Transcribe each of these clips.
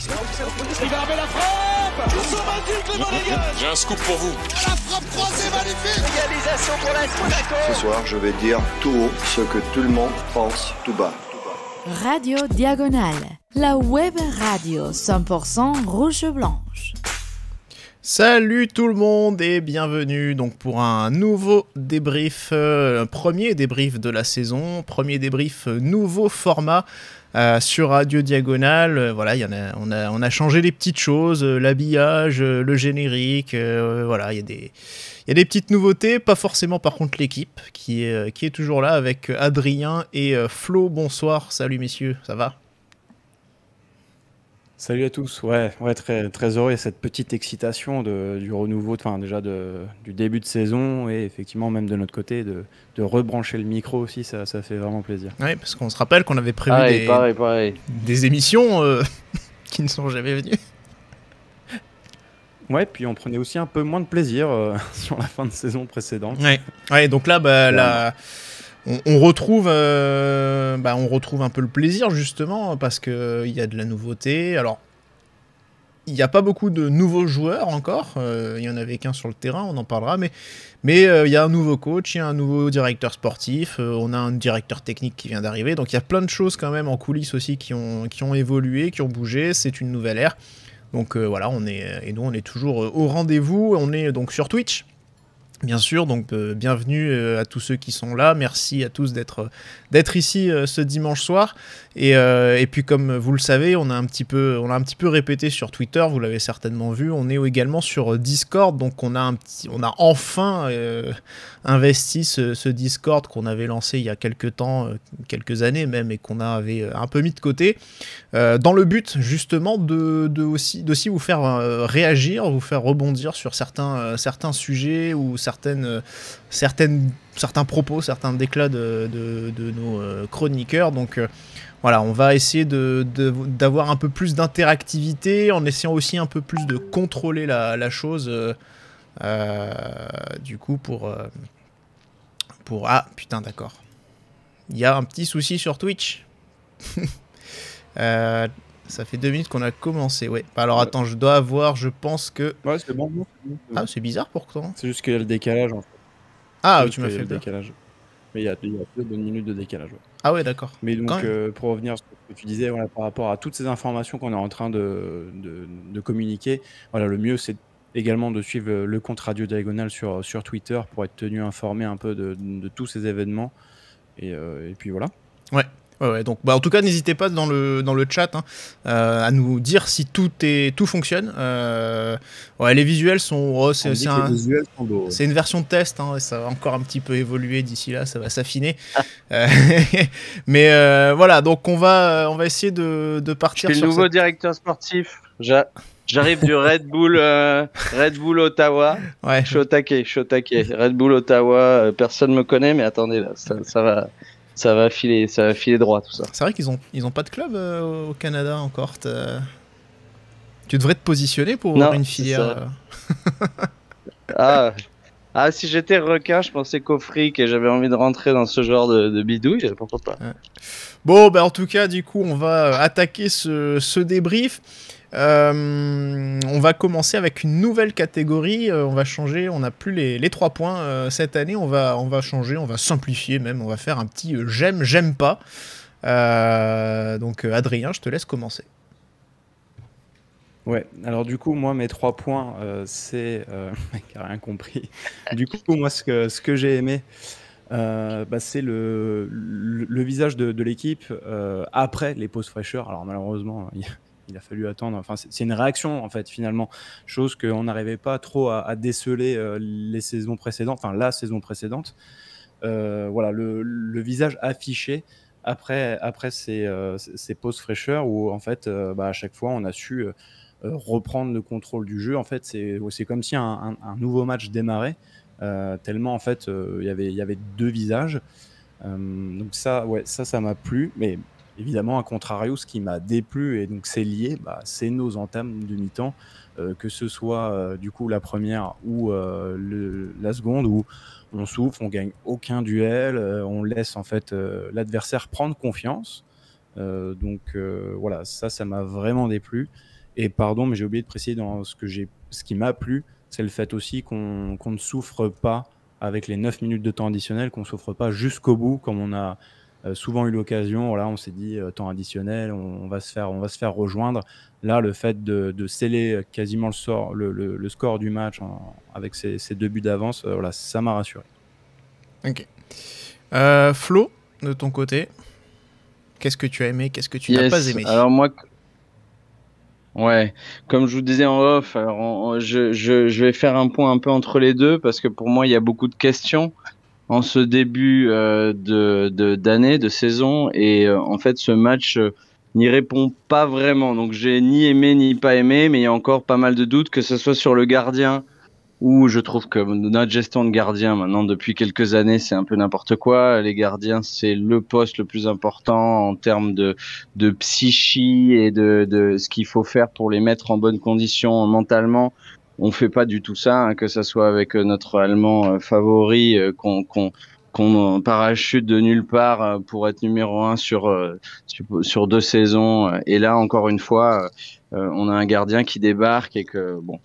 Il va la frappe J'ai un scoop pour vous. La frappe magnifique Ce soir, je vais dire tout haut ce que tout le monde pense tout bas. Radio Diagonale, la web radio 100% rouge-blanche. Salut tout le monde et bienvenue donc pour un nouveau débrief, euh, premier débrief de la saison, premier débrief euh, nouveau format euh, sur Radio Diagonale, euh, voilà, y en on, a, changé les petites choses, euh, l'habillage, le générique, voilà, il y, a des, y a des petites nouveautés, pas forcément par contre l'équipe qui est, qui est toujours là avec Adrien et Flo. Bonsoir, salut messieurs, ça va Salut à tous. Ouais, ouais, très, très heureux. et cette petite excitation du renouveau, enfin déjà de, du début de saison et effectivement même de notre côté de, rebrancher le micro aussi, ça, fait vraiment plaisir. Ouais, parce qu'on se rappelle qu'on avait prévu des, émissions euh, qui ne sont jamais venues. Ouais, puis on prenait aussi un peu moins de plaisir euh, sur la fin de saison précédente. Ouais, donc là, bah, la on, retrouve, euh, bah, on retrouve un peu le plaisir justement parce que il y a de la nouveauté. Alors, il n'y a pas beaucoup de nouveaux joueurs encore. Euh, il y en avait qu'un sur le terrain, on en parlera. Mais euh, il y a un nouveau coach, il y a un nouveau directeur sportif, on a un directeur technique qui vient d'arriver. Donc il y a plein de choses quand même en coulisses aussi qui ont qui ont évolué, qui ont bougé. C'est une nouvelle ère. Donc voilà, on est et nous on est toujours au rendez-vous. On est donc sur Twitch Bien sûr, donc euh, bienvenue euh, à tous ceux qui sont là. Merci à tous d'être euh, ici ce dimanche soir. Euh, et, puis comme vous le savez, on a un petit peu, on a un petit peu répété sur Twitter, vous l'avez certainement vu, on est également sur euh, Discord, donc on a, un petit, on a enfin euh, investi ce, Discord qu'on avait lancé il y a quelques temps, quelques années même, et qu'on avait un peu mis de côté, dans le but justement de, de aussi, aussi vous faire réagir, vous faire rebondir sur certains, certains sujets ou certaines certaines, certains propos, certains déclats de, nos euh, chroniqueurs. Donc euh, voilà, on va essayer d'avoir un peu plus d'interactivité, en essayant aussi un peu plus de contrôler la, chose. Euh, du coup, pour... pour... Ah, putain, d'accord. Il y a un petit souci sur Twitch. ça fait deux minutes qu'on a commencé, ouais. Bah, alors attends, je dois avoir, je pense que... Ouais, c'est Ah, c'est bizarre pourtant. C'est juste qu'il y a le décalage, en ah, oui tu m'as euh, fait le décalage. Mais il y a, deux y de décalage. Ah ouais, d'accord. Mais donc, euh, pour revenir sur ce que tu disais, voilà, par rapport à toutes ces informations qu'on est en train de, communiquer, voilà, le mieux, c'est également de suivre euh, le compte Radio Diagonale sur, sur Twitter pour être tenu informé un peu de, de tous ces événements. Et, et puis voilà. Ouais donc, bah, en tout cas, n'hésitez pas dans le, dans le chat hein, euh, à nous dire si tout, est, tout fonctionne. Euh, ouais, les visuels sont. c'est une version de test, hein, ça va encore un petit peu évoluer d'ici là, ça va s'affiner. Ah. Euh, mais voilà, donc on va, on va essayer de, de partir. Je suis le nouveau directeur sportif. J'arrive du Red Bull, Red Bull Ottawa. Ouais. Je suis au taquet, Red Bull Ottawa, personne me connaît, mais attendez, ça va ça va filer, ça va filer droit tout ça. C'est vrai qu'ils ont, ils ont pas de club euh, au Canada encore. Tu devrais te positionner pour avoir une filière. Euh. Ah, ah. si j'étais requin, je pensais qu'au fric et j'avais envie de rentrer dans ce genre de, bidouille, pourquoi pas. Bon, bah, en tout cas, du coup, on va euh, attaquer ce, ce débrief. Euh, on va commencer avec une nouvelle catégorie. Euh, on va changer. On n'a plus les, trois points euh, cette année. On va, on va changer. On va simplifier même. On va faire un petit j'aime, j'aime pas. donc Adrien, je te laisse commencer. Ouais, alors du coup, moi, mes trois points, c'est. qui rien compris. Du coup, moi, ce que, ce que j'ai aimé, bah, c'est le, visage de, l'équipe après les pauses fraîcheurs. Alors malheureusement, il il a fallu attendre. Enfin, c'est une réaction, en fait, finalement. Chose qu'on n'arrivait pas trop à, déceler euh, les saisons précédentes, enfin, la saison précédente. Euh, voilà, le, visage affiché après, après ces, euh, ces pauses fraîcheurs où, en fait, bah, à chaque fois, on a su reprendre le contrôle du jeu. En fait, c'est comme si un, nouveau match démarrait, tellement, en fait, y il y avait deux visages. donc, ça, ouais, ça, ça m'a plu. Mais Évidemment, à contrario, ce qui m'a déplu, et donc c'est lié, bah, c'est nos entames de mi-temps, euh, que ce soit euh, du coup la première ou euh, la seconde, où on souffre, on gagne aucun duel, on laisse en fait l'adversaire prendre confiance. donc voilà, ça, ça m'a vraiment déplu. Et pardon, mais j'ai oublié de préciser dans ce, que ce qui m'a plu, c'est le fait aussi qu'on ne souffre pas avec les 9 minutes de temps additionnel, qu'on ne souffre pas jusqu'au bout, comme on a euh, souvent eu l'occasion. Voilà, on s'est dit euh, temps additionnel, on, va se faire, on va se faire rejoindre. Là, le fait de, sceller quasiment le, le, score du match avec ces, deux buts d'avance, euh, voilà, ça m'a rassuré. Ok. Flo, de ton côté, qu'est-ce que tu as aimé, qu'est-ce que tu n'as pas aimé Alors moi, ouais, comme je vous disais en off, je, vais faire un point un peu entre les deux parce que pour moi il y a beaucoup de questions en ce début euh, d'année, de, saison, et euh, en fait ce match euh, n'y répond pas vraiment. Donc j'ai ni aimé ni pas aimé, mais il y a encore pas mal de doutes, que ce soit sur le gardien, où je trouve que notre gestion de gardien maintenant depuis quelques années c'est un peu n'importe quoi. Les gardiens c'est le poste le plus important en termes de, de psychie et de, de ce qu'il faut faire pour les mettre en bonne condition mentalement on fait pas du tout ça, hein, que ça soit avec euh, notre Allemand euh, favori euh, qu'on parachute de nulle part pour être numéro un sur, sur, deux saisons. Et là, encore une fois, on a un gardien qui débarque et que bon.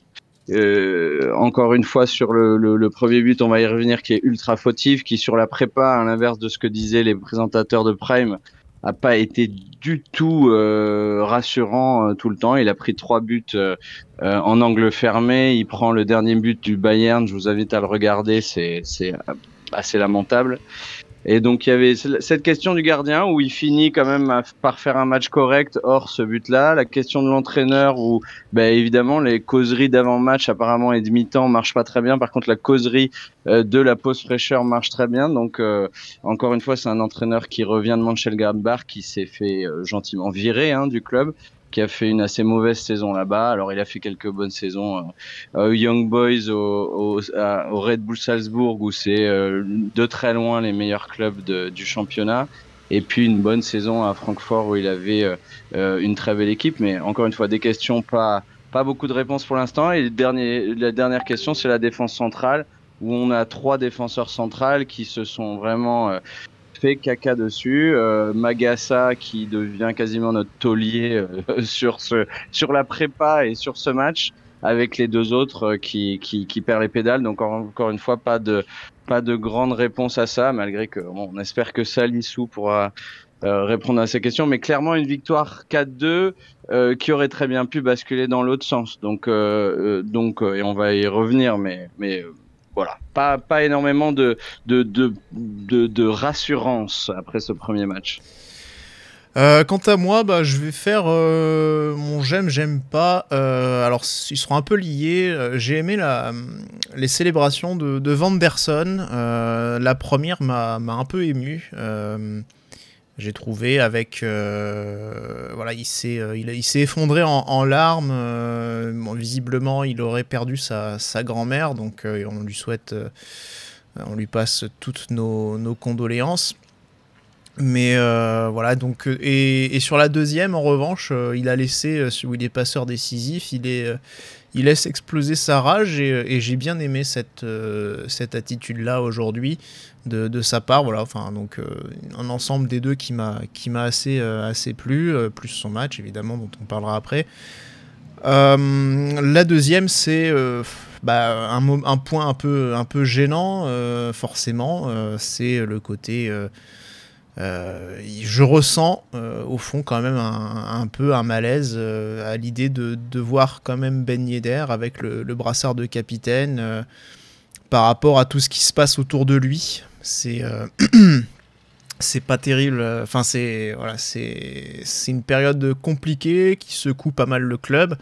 encore une fois sur le, premier but, on va y revenir, qui est ultra fautif, qui sur la prépa, à l'inverse de ce que disaient les présentateurs de Prime, a pas été du tout euh, rassurant euh, tout le temps. Il a pris trois buts euh, en angle fermé. Il prend le dernier but du Bayern. Je vous invite à le regarder. C'est assez lamentable. Et donc il y avait cette question du gardien où il finit quand même par faire un match correct hors ce but-là. La question de l'entraîneur où ben évidemment les causeries d'avant-match apparemment et demi-temps marchent pas très bien. Par contre la causerie euh, de la pause fraîcheur marche très bien. Donc euh, encore une fois c'est un entraîneur qui revient de Mönchengladbach qui s'est fait euh, gentiment virer hein, du club qui a fait une assez mauvaise saison là-bas. Alors il a fait quelques bonnes saisons euh, euh Young Boys, au, Red Bull Salzbourg, où c'est euh, de très loin les meilleurs clubs du championnat. Et puis une bonne saison à Francfort où il avait euh, une très belle équipe. Mais encore une fois, des questions, pas, pas beaucoup de réponses pour l'instant. Et la dernière question, c'est la défense centrale où on a trois défenseurs centrales qui se sont vraiment caca dessus. Euh, Magasa Magassa qui devient quasiment notre taulier euh, sur, ce, sur la prépa et sur ce match avec les deux autres euh, qui, qui, perd les pédales. Donc encore une fois, pas de, pas de grande réponse à ça, malgré que bon, on espère que Salissou pourra répondre à ces questions. Mais clairement, une victoire 4-2 qui aurait très bien pu basculer dans l'autre sens. Donc, donc et on va y revenir, mais, mais voilà, pas, pas énormément de, de, de, de, rassurance après ce premier match. Euh, quant à moi, bah, je vais faire euh, mon j'aime, j'aime pas. Euh, alors, ils seront un peu liés. J'ai aimé la, les célébrations de, de Vanderson. la première m'a un peu ému j'ai trouvé avec euh, voilà il s'est euh, il, s'est effondré en, larmes euh, visiblement il aurait perdu sa, grand-mère donc on lui souhaite on lui passe toutes nos, condoléances mais voilà donc et, sur la deuxième en revanche il a laissé où il est passeur décisif il est il laisse exploser sa rage et, euh, j'ai bien aimé cette, euh, cette attitude-là aujourd'hui de, de, sa part. Voilà, enfin, donc euh, un ensemble des deux qui m'a assez, assez plu, plus son match évidemment dont on parlera après. la deuxième, c'est bah, un, un, point un peu, un peu gênant, forcément, c'est le côté euh, je ressens euh, au fond quand même un, peu un malaise euh, à l'idée de, voir quand même Ben Yedder avec le, brassard de capitaine par rapport à tout ce qui se passe autour de lui. C'est c'est pas terrible. Enfin c'est voilà c'est une période compliquée qui secoue pas mal le club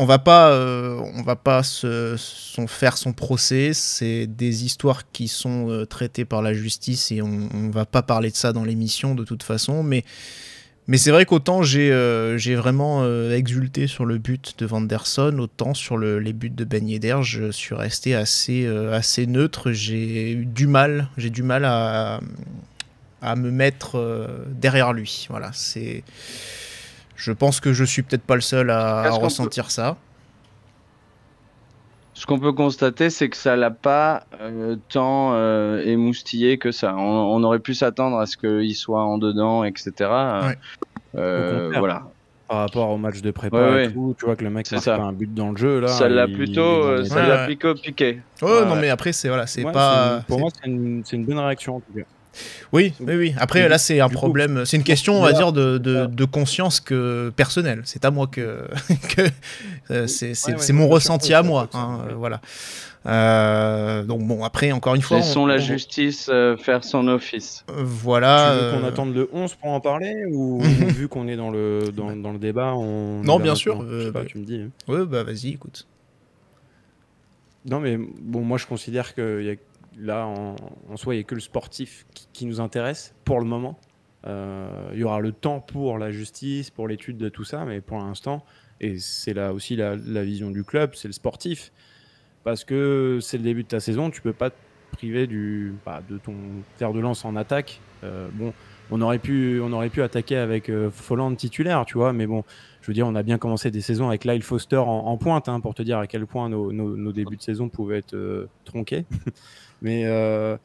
on va pas, euh, on va pas se, faire son procès. C'est des histoires qui sont euh, traitées par la justice et on, va pas parler de ça dans l'émission de toute façon. Mais, c'est vrai qu'autant j'ai, euh, vraiment exulté sur le but de Vanderson, autant sur les buts de Ben je suis resté assez, neutre. J'ai eu du mal, j'ai du mal à, à me mettre derrière lui. Voilà, c'est je pense que je suis peut-être pas le seul à, ressentir ça. Ce qu'on peut constater, c'est que ça l'a pas euh, tant euh, émoustillé que ça. On, aurait pu s'attendre à ce qu'il soit en dedans, etc. Euh, voilà. Par rapport au match de prépa et tout, tu vois que le mec marque pas un but dans le jeu là. Ça l'a plutôt, piqué. Oh non mais après c'est voilà, c'est pas. pour moi c'est une, une bonne réaction en tout cas. Oui, oui, oui. Après, là, c'est un problème, c'est une question, on va dire, de, conscience que personnelle. C'est à moi que, euh, c'est mon ressenti à moi. Hein, euh, voilà. Euh, donc bon, après, encore une fois, laissons la justice faire son office. Voilà. Tu veux qu'on attende le 11 pour en parler ou vu qu'on est dans le dans, le débat, on non, bien sûr. Je sais pas, tu me dis. Hein. bah vas-y, écoute. Non, mais bon, moi je considère qu'il y a là, en, soi, il n'y a que le sportif qui, nous intéresse pour le moment. Euh, il y aura le temps pour la justice, pour l'étude de tout ça, mais pour l'instant, et c'est là aussi la, vision du club, c'est le sportif. Parce que c'est le début de ta saison, tu ne peux pas te priver du, bah, de ton terre de lance en attaque. Euh, bon, on aurait pu, on aurait pu attaquer avec euh, Folland titulaire, tu vois. Mais bon, je veux dire, on a bien commencé des saisons avec Lyle Foster en, pointe, hein, pour te dire à quel point nos, débuts de saison pouvaient être euh, tronqués. mais euh,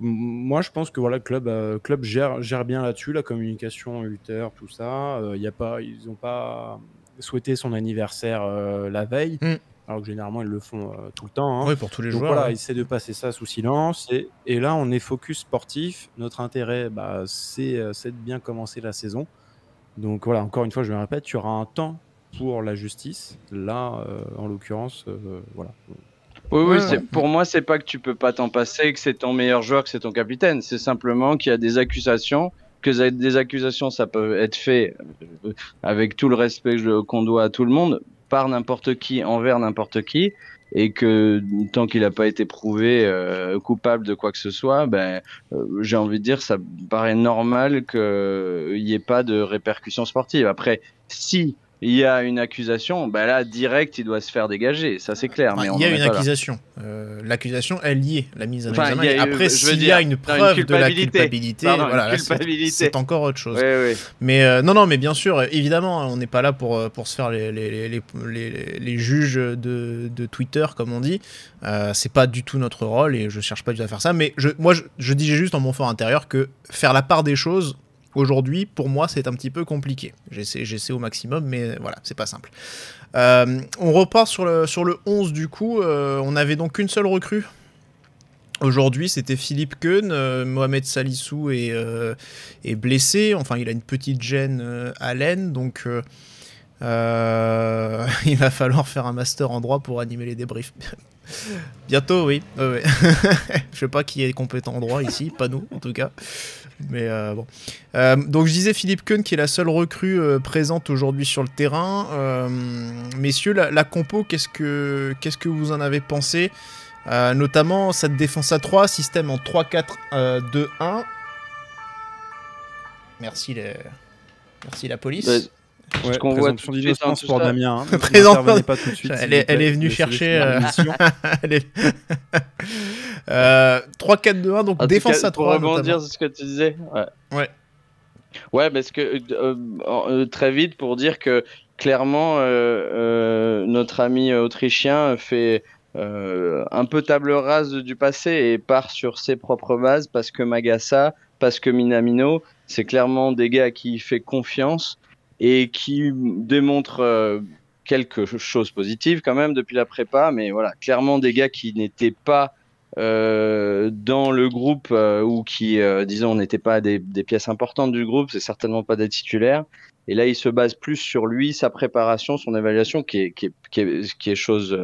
moi, je pense que voilà, le club, club gère, gère bien là-dessus, la communication, Hutter, tout ça. Il y a pas, ils n'ont pas souhaité son anniversaire la veille. Mm alors que généralement ils le font euh, tout le temps. Hein. Oui, pour tous les joueurs. Voilà, ouais. essaie de passer ça sous silence. Et, là, on est focus sportif. Notre intérêt, bah, euh, c'est de bien commencer la saison. Donc voilà, encore une fois, je me répète, tu auras un temps pour la justice. Là, euh, en l'occurrence, voilà. Oui, oui, pour moi, c'est pas que tu peux pas t'en passer, que c'est ton meilleur joueur, que c'est ton capitaine. C'est simplement qu'il y a des accusations, que des accusations, ça peut être fait avec tout le respect qu'on doit à tout le monde par n'importe qui envers n'importe qui et que tant qu'il n'a pas été prouvé euh, coupable de quoi que ce soit, ben, euh, j'ai envie de dire ça paraît normal qu'il n'y euh, ait pas de répercussions sportives. Après, si il y a une accusation, bah là, direct, il doit se faire dégager, ça c'est clair. mais ah, il y a une accusation. Euh, L'accusation est liée, la mise en examen. après, s'il y a une preuve de la culpabilité, c'est encore autre chose. Mais euh, non, non, mais bien sûr, évidemment, hein, on n'est pas là pour, euh, pour se faire les, les, les, les juges de, de, Twitter, comme on dit. Euh, c'est pas du tout notre rôle et je cherche pas du tout à faire ça. Mais je, moi, je, je dis juste en mon fort intérieur que faire la part des choses Aujourd'hui, pour moi, c'est un petit peu compliqué. J'essaie au maximum, mais voilà, c'est pas simple. Euh, on repart sur le, sur le 11 du coup. Euh, on avait donc une seule recrue. Aujourd'hui, c'était Philippe Keun. Mohamed Salissou est, euh, est, blessé. Enfin, il a une petite gêne à l'aine. Donc, il va falloir faire un master en droit pour animer les débriefs. Bientôt, oui. Je sais pas qui est compétent en droit ici. Pas nous, en tout cas. Mais euh, bon. Euh, donc je disais Philippe Kuhn qui est la seule recrue euh, présente aujourd'hui sur le terrain. messieurs, la, compo, qu'est-ce que, que vous en avez pensé Notamment cette défense à 3, système en 3-4-2-1. Merci, Merci la police. Ouais. Ouais, son hein, pour Damien. elle, est, venue chercher. Euh, 3-4-2-1, donc défense à 3. Pour rebondir sur ce que tu disais. Ouais. Ouais, parce que euh, euh, très vite pour dire que clairement, euh, notre ami autrichien fait. un peu table rase du passé et part sur ses propres bases parce que Magassa, parce que Minamino, c'est clairement des gars qui fait confiance et qui démontrent quelque chose positif quand même depuis la prépa, mais voilà, clairement des gars qui n'étaient pas euh, dans le groupe euh, ou qui, euh, disons, n'était pas des, pièces importantes du groupe, c'est certainement pas des titulaires. Et là, il se base plus sur lui, sa préparation, son évaluation, qui est, qui est, qui chose,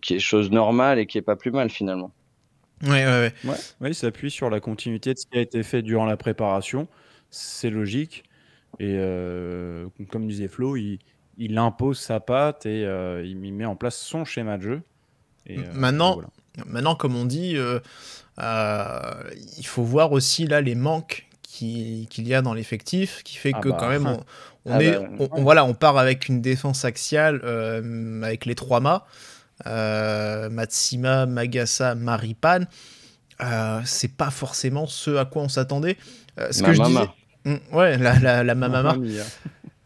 qui est chose normale et qui est pas plus mal finalement. Oui, ouais, ouais. il s'appuie sur la continuité de ce qui a été fait durant la préparation. C'est logique. Et comme disait Flo, il, il impose sa patte et il met en place son schéma de jeu. Euh, maintenant, maintenant, comme on dit, euh, euh, il faut voir aussi là les manques qu'il y a dans l'effectif, qui fait ah que bah. quand même, on, ah est, bah, on, voilà, on part avec une défense axiale avec les trois mâts, euh, Matsima, Magasa, Maripan. Euh, c'est pas forcément ce à quoi on s'attendait. ce la que mama. je hmm, ouais, la, la, la mamama.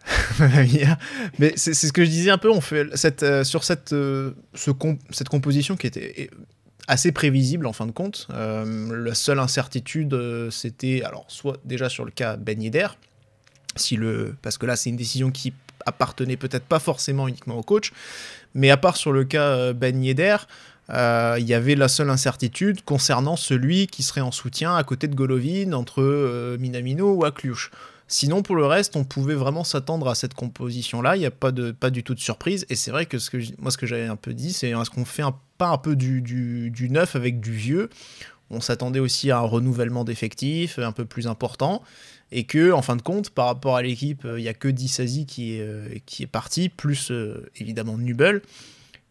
mais c'est ce que je disais un peu, on fait cette, euh, sur cette, euh, ce cette composition qui était assez prévisible en fin de compte. Euh, la seule incertitude, c'était alors soit déjà sur le cas Ben Yedder, si le, parce que là c'est une décision qui appartenait peut-être pas forcément uniquement au coach, mais à part sur le cas Ben Yedder, il y avait la seule incertitude concernant celui qui serait en soutien à côté de Golovin entre Minamino ou Akliush. Sinon, pour le reste, on pouvait vraiment s'attendre à cette composition-là. Il n'y a pas, de, pas du tout de surprise. Et c'est vrai que, ce que moi, ce que j'avais un peu dit, c'est est-ce hein, qu'on fait un, pas un peu du, du, neuf avec du vieux on s'attendait aussi à un renouvellement d'effectifs un peu plus important et que en fin de compte par rapport à l'équipe euh, il n'y a que Dissasi qui est, euh, qui est parti plus euh, évidemment Nubel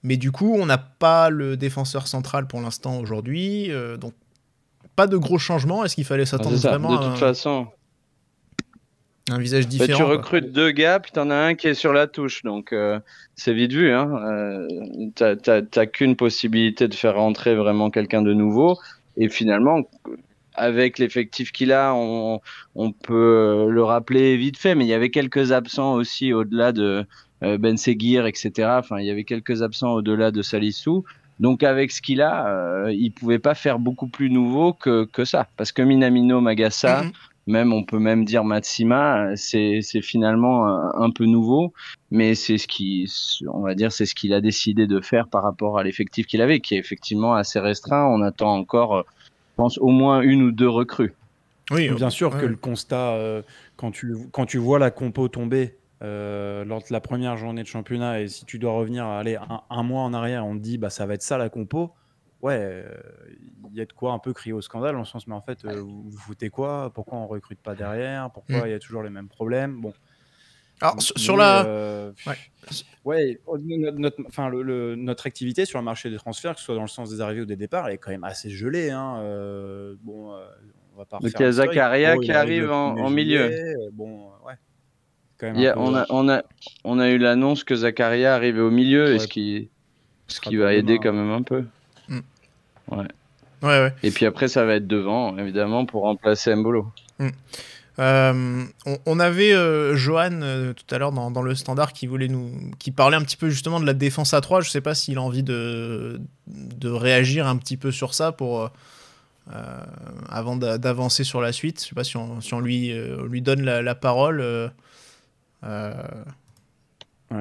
mais du coup on n'a pas le défenseur central pour l'instant aujourd'hui donc pas de gros changements est-ce qu'il fallait ah, s'attendre vraiment de toute à façon un visage bah, différent. tu recrutes deux gars, puis t'en as un qui est sur la touche, donc euh, c'est vite vu. Hein. Euh, t'as qu'une possibilité de faire rentrer vraiment quelqu'un de nouveau, et finalement, avec l'effectif qu'il a, on, on, peut euh, le rappeler vite fait, mais il y avait quelques absents aussi au-delà de euh, Ben Seguir, etc. Enfin, il y avait quelques absents au-delà de Salissou. Donc avec ce qu'il a, il pouvait pas faire beaucoup plus nouveau que, que ça. Parce que Minamino, Magasa, mhm même on peut même dire Matsima, c'est finalement un peu nouveau, mais c'est ce qui, on va dire, c'est ce qu'il a décidé de faire par rapport à l'effectif qu'il avait, qui est effectivement assez restreint. On attend encore, je pense, au moins une ou deux recrues. Oui, bien euh, sûr que le constat, euh, quand, tu, quand tu vois la compo tomber euh, lors de la première journée de championnat, et si tu dois revenir aller un, mois en arrière, on te dit bah ça va être ça la compo ouais, il y a de quoi un peu crier au scandale, en sens, mais en fait, euh, vous, foutez quoi Pourquoi on recrute pas derrière Pourquoi mm. il y a toujours les mêmes problèmes Bon. Alors, sur la. Euh, ouais, notre, le, notre activité sur le marché des transferts, que ce soit dans le sens des arrivées ou des départs, elle est quand même assez gelée. Hein. Euh, bon, on va pas Zakaria qui arrive, en, milieu. Bon, ouais. on, a, on, a, eu l'annonce que Zakaria arrivait au milieu, et ce qui, ce qui va aider quand hein. même un peu. Ouais. Ouais, Et puis après, ça va être devant, évidemment, pour remplacer Mbolo. Mm. Euh, on, avait euh, Johan euh, tout à l'heure dans, le standard qui voulait nous qui parlait un petit peu justement de la défense à 3 Je sais pas s'il a envie de, de réagir un petit peu sur ça pour avant d'avancer sur la suite. Je sais pas si on, si on lui, lui donne la, la parole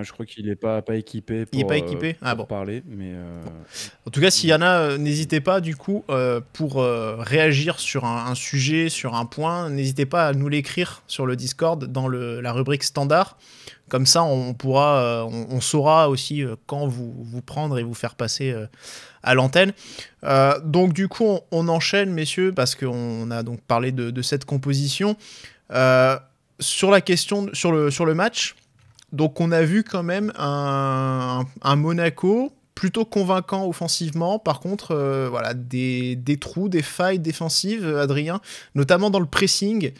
je crois qu'il n'est pas, pas équipé pour, pas euh, ah parler. Mais euh, En tout cas, s'il y en a, euh, n'hésitez pas du coup pour réagir sur un, sujet, sur un point, n'hésitez pas à nous l'écrire sur le Discord dans le, la rubrique standard. Comme ça, on pourra, on, saura aussi quand vous, vous prendre et vous faire passer à l'antenne. donc du coup, on, enchaîne, messieurs, parce qu'on a donc parlé de, cette composition. sur la question, sur le, sur le match, donc on a vu quand même un, Monaco plutôt convaincant offensivement. Par contre, euh, voilà, des, trous, des failles défensives, Adrien, notamment dans le pressing.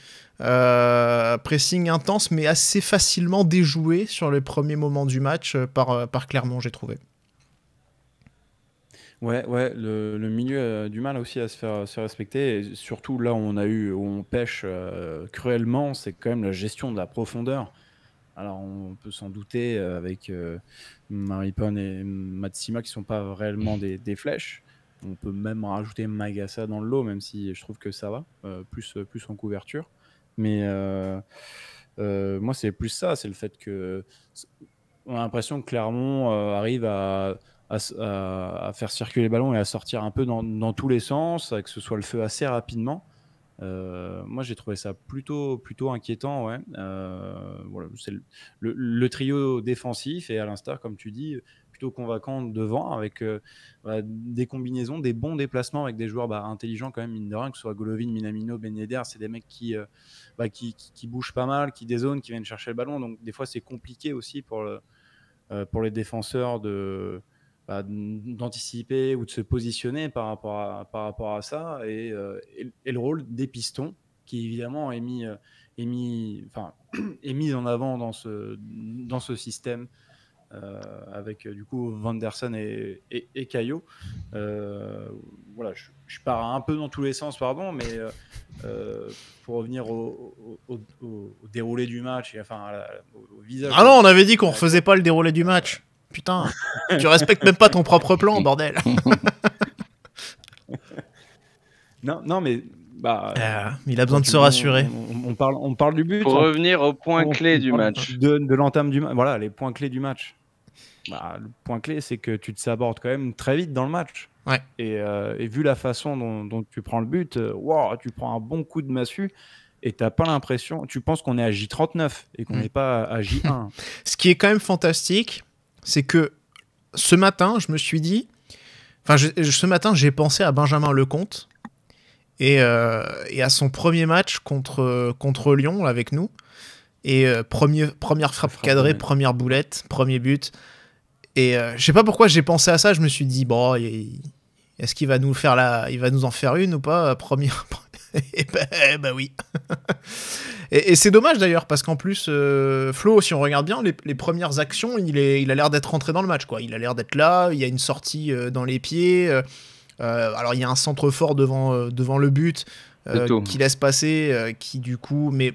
Euh, pressing intense, mais assez facilement déjoué sur les premiers moments du match euh, par, Clermont, j'ai trouvé. Ouais, ouais, le, milieu a du mal aussi à se faire respecter. surtout là où on a eu, on pêche cruellement, c'est quand même la gestion de la profondeur. Alors, on peut s'en douter euh, avec euh, Maripon et Matsima qui sont pas réellement des, flèches. On peut même rajouter Magasa dans le lot, même si je trouve que ça va, euh, plus, en couverture. Mais moi, c'est plus ça, c'est le fait que on a l'impression que Clermont arrive à, faire circuler les ballons et à sortir un peu dans, dans tous les sens, que ce soit le feu assez rapidement. Euh, moi, j'ai trouvé ça plutôt, plutôt inquiétant. Ouais. Euh, c'est le, trio défensif et à l'instar, comme tu dis, plutôt convaincant devant avec euh, bah, des combinaisons, des bons déplacements avec des joueurs bah, intelligents quand même, mine de que ce soit Golovin, Minamino, Ben c'est des mecs bah, qui, qui, bougent pas mal, qui dézonent, qui viennent chercher le ballon. Donc des fois, c'est compliqué aussi pour, le, pour les défenseurs de bah, d'anticiper ou de se positionner par rapport à, par rapport à ça et, euh, et, le rôle des pistons qui évidemment est mis, euh, enfin, est mis en avant dans ce, dans ce système euh, avec du coup Vanderson et, et, Caillot. voilà, je, pars un peu dans tous les sens, pardon, mais pour revenir au, au, déroulé du match, enfin au, visage. Ah non, on avait dit qu'on ne refaisait pas le déroulé du match. Putain, tu respectes même pas ton propre plan, bordel. non, non, mais bah, euh, il a besoin de se rassurer. On, parle, on parle du but. Pour hein. revenir au point clé du match. De, l'entame du match. Voilà, les points clés du match. Bah, le point clé, c'est que tu te sabordes quand même très vite dans le match. Ouais. Et, euh, vu la façon dont, tu prends le but, waouh, tu prends un bon coup de massue et tu n'as pas l'impression. Tu penses qu'on est à J39 et qu'on mm. n'est pas à J1. Ce qui est quand même fantastique, c'est que ce matin, je me suis dit. Enfin, ce matin, j'ai pensé à Benjamin Lecomte et, euh, et, à son premier match contre, contre Lyon avec nous. Et euh, premier, première frappe, cadrée, première boulette, premier but. Et euh, je sais pas pourquoi j'ai pensé à ça. Je me suis dit, bon, est-ce qu'il va nous faire la, il va nous en faire une ou pas Première. et eh ben, eh ben, oui. Et, c'est dommage d'ailleurs, parce qu'en plus, euh, Flo, si on regarde bien, les, premières actions, il, a l'air d'être rentré dans le match. Quoi. Il a l'air d'être là, il y a une sortie euh, dans les pieds. Euh, alors, il y a un centre fort devant, le but qui laisse passer, qui du coup. Mais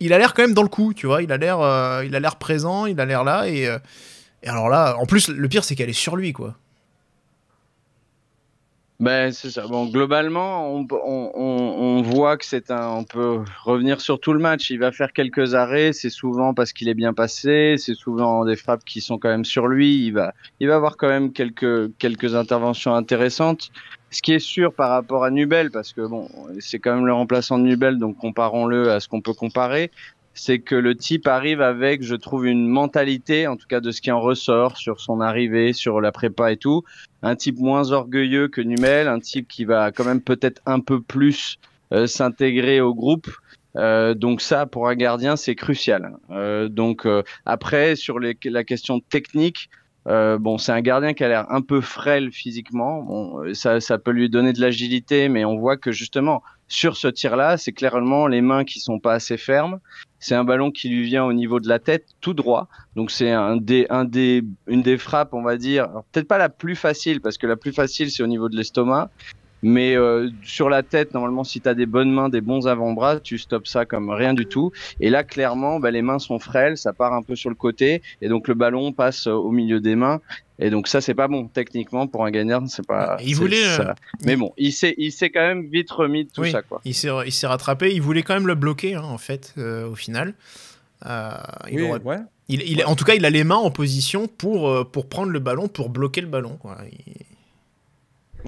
il a l'air quand même dans le coup, tu vois. Il a l'air, il a l'air présent, il a l'air là. Et, et, alors là, en plus, le pire, c'est qu'elle est sur lui, quoi. Ben, c'est ça. Bon, globalement, on, on, on voit que c'est un. On peut revenir sur tout le match. Il va faire quelques arrêts. C'est souvent parce qu'il est bien passé. C'est souvent des frappes qui sont quand même sur lui. Il va, il va avoir quand même quelques, quelques interventions intéressantes. Ce qui est sûr par rapport à Nubel, parce que bon, c'est quand même le remplaçant de Nubel, donc comparons-le à ce qu'on peut comparer c'est que le type arrive avec, je trouve, une mentalité, en tout cas de ce qui en ressort sur son arrivée, sur la prépa et tout. Un type moins orgueilleux que Numel, un type qui va quand même peut-être un peu plus euh, s'intégrer au groupe. Euh, donc ça, pour un gardien, c'est crucial. Euh, donc après, sur la question technique, euh, bon, c'est un gardien qui a l'air un peu frêle physiquement. Euh, ça, ça peut lui donner de l'agilité, mais on voit que justement, sur ce tir-là, c'est clairement les mains qui sont pas assez fermes. C'est un ballon qui lui vient au niveau de la tête, tout droit. Donc c'est un des, un des, une des frappes, on va dire, peut-être pas la plus facile, parce que la plus facile, c'est au niveau de l'estomac. Mais euh, sur la tête, normalement, si tu as des bonnes mains, des bons avant-bras, tu stops ça comme rien du tout. Et là, clairement, bah, les mains sont frêles, ça part un peu sur le côté, et donc le ballon passe euh, au milieu des mains. Et donc ça, c'est pas bon techniquement pour un gagnant, c'est pas. Il voulait. Euh, Mais bon, il s'est, il s'est quand même vite remis de tout ça quoi. Il s'est, il s'est rattrapé. Il voulait quand même le bloquer hein, en fait au final. il en tout cas, il a les mains en position pour, pour prendre le ballon, pour bloquer le ballon. Quoi.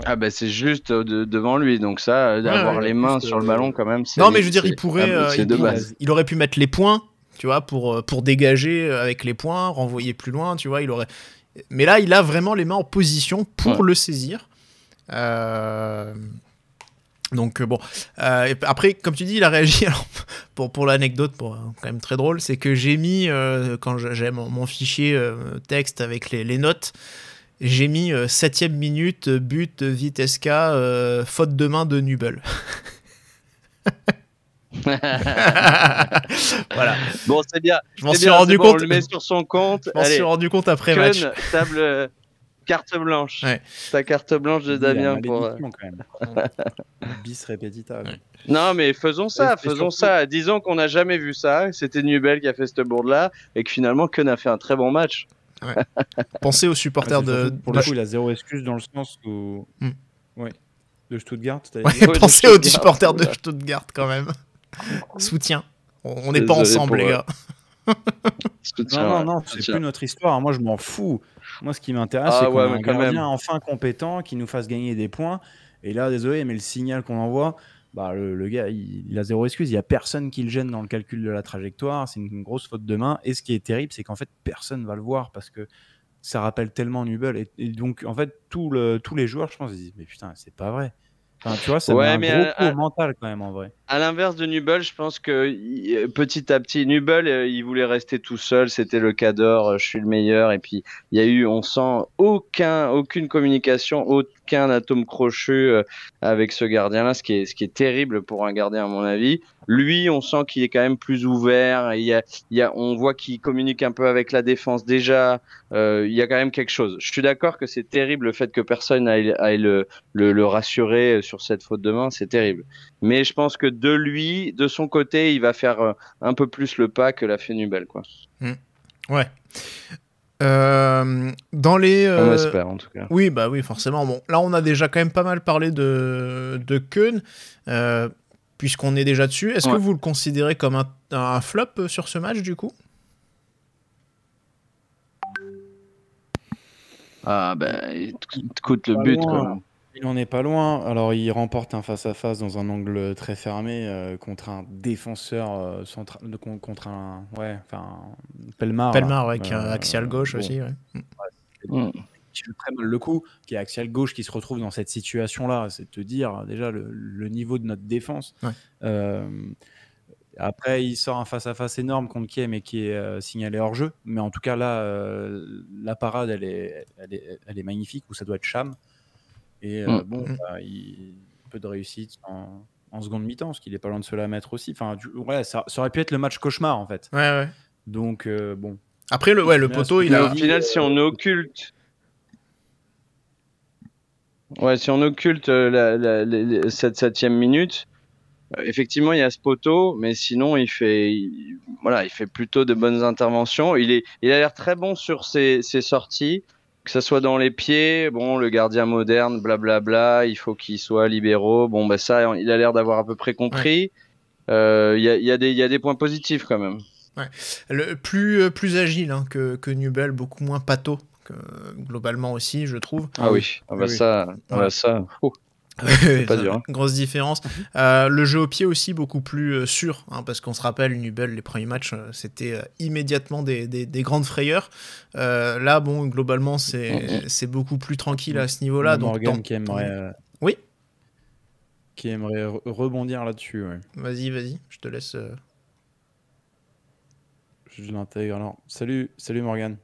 Ah bah, c'est juste euh, devant lui, donc ça, euh, d'avoir les mains sur le euh, ballon quand même. Non mais je veux dire, il pourrait, il, aurait pu mettre les points, tu vois, pour pour dégager avec les points, renvoyer plus loin, tu vois, il aurait. Mais là, il a vraiment les mains en position pour le saisir. Donc bon, après comme tu dis, il a réagi. pour pour l'anecdote, pour quand même très drôle, c'est que j'ai mis quand j'ai mon, fichier texte avec les, les notes j'ai mis 7 euh, minute, euh, but, euh, vitesse K, faute de main de Nubel. voilà. Bon, c'est bien. Je m'en suis rendu compte. on le met sur son compte. Je m'en suis rendu compte après match. Table, carte blanche. Sa Ta carte blanche de Damien pour. bis répétita. Non, mais faisons ça, faisons ça. Disons qu'on n'a jamais vu ça. C'était Nubel qui a fait ce board là et que finalement, Ken a fait un très bon match. Pensez aux supporters ah, de. Pour le coup, il a zéro excuse dans le sens où. Hmm. Oui. De Stuttgart. pensez aux supporters de Stuttgart quand même. Soutien. On n'est pas ensemble, les euh, gars. non, non, c'est plus notre histoire. Moi, je m'en fous. Moi, ce qui m'intéresse, ah c'est qu'on un enfin compétent qui nous fasse gagner des points. Et là, désolé, mais le signal qu'on envoie, bah, le, gars, il, a zéro excuse. Il n'y a personne qui le gêne dans le calcul de la trajectoire. C'est une, grosse faute de main. Et ce qui est terrible, c'est qu'en fait, personne ne va le voir parce que ça rappelle tellement Nubel. Et, donc, en fait, tous les joueurs, je pense, ils disent Mais putain, c'est pas vrai tu vois, c'est un gros mental quand même en vrai. À l'inverse de Nubel, je pense que euh, petit à petit, Nubel, euh, il voulait rester tout seul. C'était le cadre, euh, je suis le meilleur. Et puis il y a eu, on sent aucun, aucune communication, aucun atome crochu avec ce gardien-là, ce ce qui est terrible pour un gardien à mon avis. Lui, on sent qu'il est quand même plus ouvert. Il y on voit qu'il communique un peu avec la défense déjà. Euh, il y a quand même quelque chose. Je suis d'accord que c'est terrible le fait que personne aille, le, rassurer euh, sur cette faute de main. C'est terrible. Mais je pense que de lui, de son côté, il va faire euh, un peu plus le pas que la fée Quoi. Mm. Ouais. dans les. On espère en tout cas. Oui, bah oui, forcément. là, on a déjà quand même pas mal parlé de, de Keun puisqu'on est déjà dessus. Est-ce que vous le considérez comme un, flop euh, sur ce match du coup Ah ben, il coûte le but. Quoi. Il n'en est pas loin. Alors, il remporte un face-à-face dans un angle très fermé euh, contre un défenseur euh, central, contre un, ouais, enfin, Pelmar. Pelmar, avec un axial gauche aussi. Ouais. Mm. Mm qui le coup, qui est axial gauche, qui se retrouve dans cette situation-là. C'est te dire déjà le, niveau de notre défense. Euh, après, il sort un face-à-face énorme contre Kiem et qui est euh, signalé hors jeu. Mais en tout cas, là, euh, la parade, elle est, elle, est, magnifique, où ça doit être Cham. Et mm. bon, mm. Bah, il, peu de réussite en, seconde mi-temps, ce qu'il est pas loin de se la mettre aussi. Enfin, ouais, ça, aurait pu être le match cauchemar, en fait. Donc, bon, après, le, ouais, le poteau, il a. Au final, si on occulte Ouais, si on occulte euh, cette septième minute, euh, effectivement, il y a ce poteau, mais sinon, il fait, voilà, il fait plutôt de bonnes interventions. Il, est, il a l'air très bon sur ses, sorties, que ce soit dans les pieds, bon, le gardien moderne, blablabla, il faut qu'il soit libéraux. Bon, bah, ça, il a l'air d'avoir à peu près compris. Euh, il y, a, des points positifs quand même. Ouais. Le, plus, plus agile hein, que, que Nubel, beaucoup moins pâteau euh, globalement aussi, je trouve. Ah oui, ah ça, ça. pas dur, hein. Grosse différence. Euh, le jeu au pied aussi beaucoup plus euh, sûr, hein, parce qu'on se rappelle, Nubel, les premiers matchs, c'était immédiatement des, grandes frayeurs. là, bon, globalement, mm, mm. c'est beaucoup plus tranquille à ce niveau-là. Donc, qui aimerait, oui qui aimerait rebondir là-dessus. Vas-y, vas-y, je te laisse. Je l'intègre alors. Salut, salut Morgan.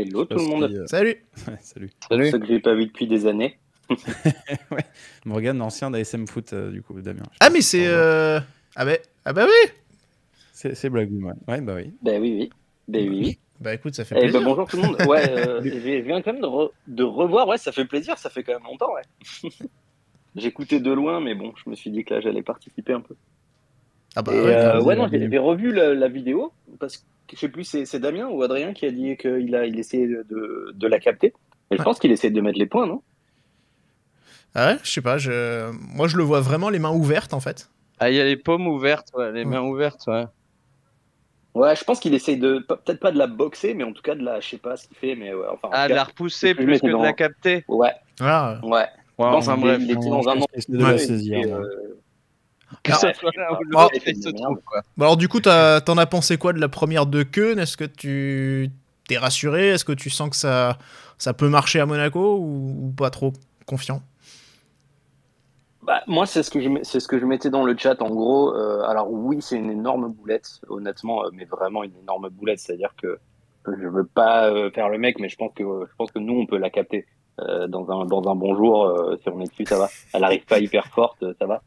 Hello tout le monde. Euh, salut. Ouais, salut. Salut. Ça que j'ai pas vu depuis des années. ouais. Morgan, l'ancien d'ASM Foot, euh, du coup, Damien. Ah, mais c'est. Euh... Ah, bah... ah, bah oui C'est Blagoum, ouais. ouais. bah oui. Bah oui, oui. Bah oui. oui. Bah écoute, ça fait eh ben, plaisir. bonjour tout le monde. Ouais, euh, je viens quand même de, de, revoir. Ouais, ça fait plaisir, ça fait quand même longtemps, ouais. J'écoutais de loin, mais bon, je me suis dit que là, j'allais participer un peu. Ah bah Et, ouais, non, j'ai revu la vidéo parce que je sais plus, c'est Damien ou Adrien qui a dit qu'il a, il essayait de, la capter. je pense qu'il essaie de mettre les points, non Ah ouais, je sais pas. Je... Moi, je le vois vraiment les mains ouvertes, en fait. Ah, il y a les paumes ouvertes, les mains ouvertes, ouais. Ouais, je pense qu'il essaie de, peut-être pas de la boxer, mais en tout cas de la, je sais pas ce qu'il fait, mais Enfin, ah, de la repousser plus, que de la capter. Ouais. Ah. Ouais. je pense dans un, bref. de ah, ah, ah, alors, du coup, t'en as pensé quoi de la première de queue Est-ce que tu t'es rassuré Est-ce que tu sens que ça, ça peut marcher à Monaco ou, pas trop confiant bah, moi, c'est ce que je mettais dans le chat. En gros, euh, alors oui, c'est une énorme boulette, honnêtement, euh, mais vraiment une énorme boulette. C'est-à-dire que je veux pas euh, faire le mec, mais je pense que je pense que nous, on peut la capter dans un dans un bon jour. si on est dessus, ça va. Elle arrive pas hyper forte, ça va.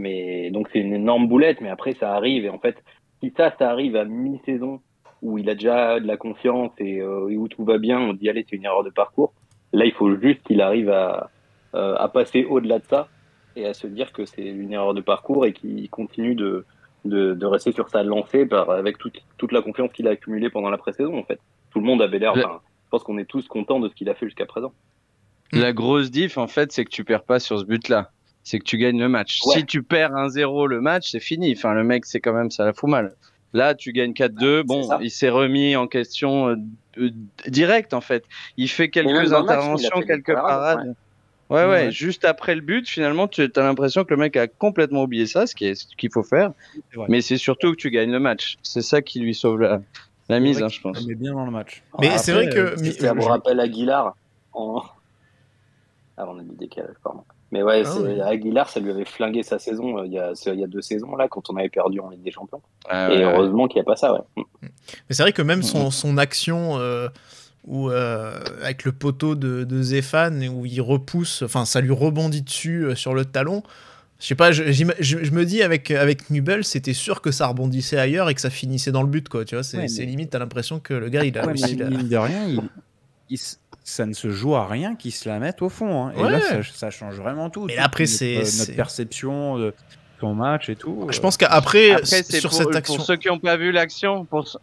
Mais donc c'est une énorme boulette, mais après ça arrive. Et en fait, si ça, ça arrive à mi-saison, où il a déjà de la confiance et, euh, où tout va bien, on dit allez, c'est une erreur de parcours. Là, il faut juste qu'il arrive à, euh, passer au-delà de ça et à se dire que c'est une erreur de parcours et qu'il continue de, rester sur sa lancée par, avec toute, la confiance qu'il a accumulée pendant la pré-saison. En fait, tout le monde avait l'air. Enfin, je pense qu'on est tous contents de ce qu'il a fait jusqu'à présent. La grosse diff, en fait, c'est que tu perds pas sur ce but-là c'est que tu gagnes le match. Si tu perds 1-0 le match, c'est fini. Enfin, le mec, c'est quand même, ça la fout mal. Là, tu gagnes 4-2. Bon, il s'est remis en question euh, euh, direct, en fait. Il fait quelques interventions, quelques parades. Ouais, ouais, juste après le but, finalement, tu as l'impression que le mec a complètement oublié ça, ce qu'il faut faire. Mais c'est surtout que tu gagnes le match. C'est ça qui lui sauve la, mise, hein, je pense. Mais bien dans le match. Mais c'est vrai que. Euh, ça me rappelle Aguilar en... avant ah, le décalage, pardon. Mais ah ouais, Aguilar, ça lui avait flingué sa saison euh, il y, a, y, a, deux saisons, là, quand on avait perdu en Ligue des Champions. Ah et heureusement qu'il n'y a pas ça, ouais. Mm. Mais c'est vrai que même son, mm. son action euh, euh, avec le poteau de, de Zéphane, où il repousse, enfin, ça lui rebondit dessus euh, sur le talon. Je sais pas, je, je, me dis avec, avec Nubel, c'était sûr que ça rebondissait ailleurs et que ça finissait dans le but, quoi. Tu vois, c'est, limite, t'as l'impression que le gars, il a il, de rien, il, ça ne se joue à rien qu'ils se la mettent au fond. Hein. Et là, ça, change vraiment tout. Mais après, c'est notre euh, perception de ton match et tout. Je euh, pense qu'après, sur cette euh, action. Pour ceux qui n'ont pas vu l'action, pour,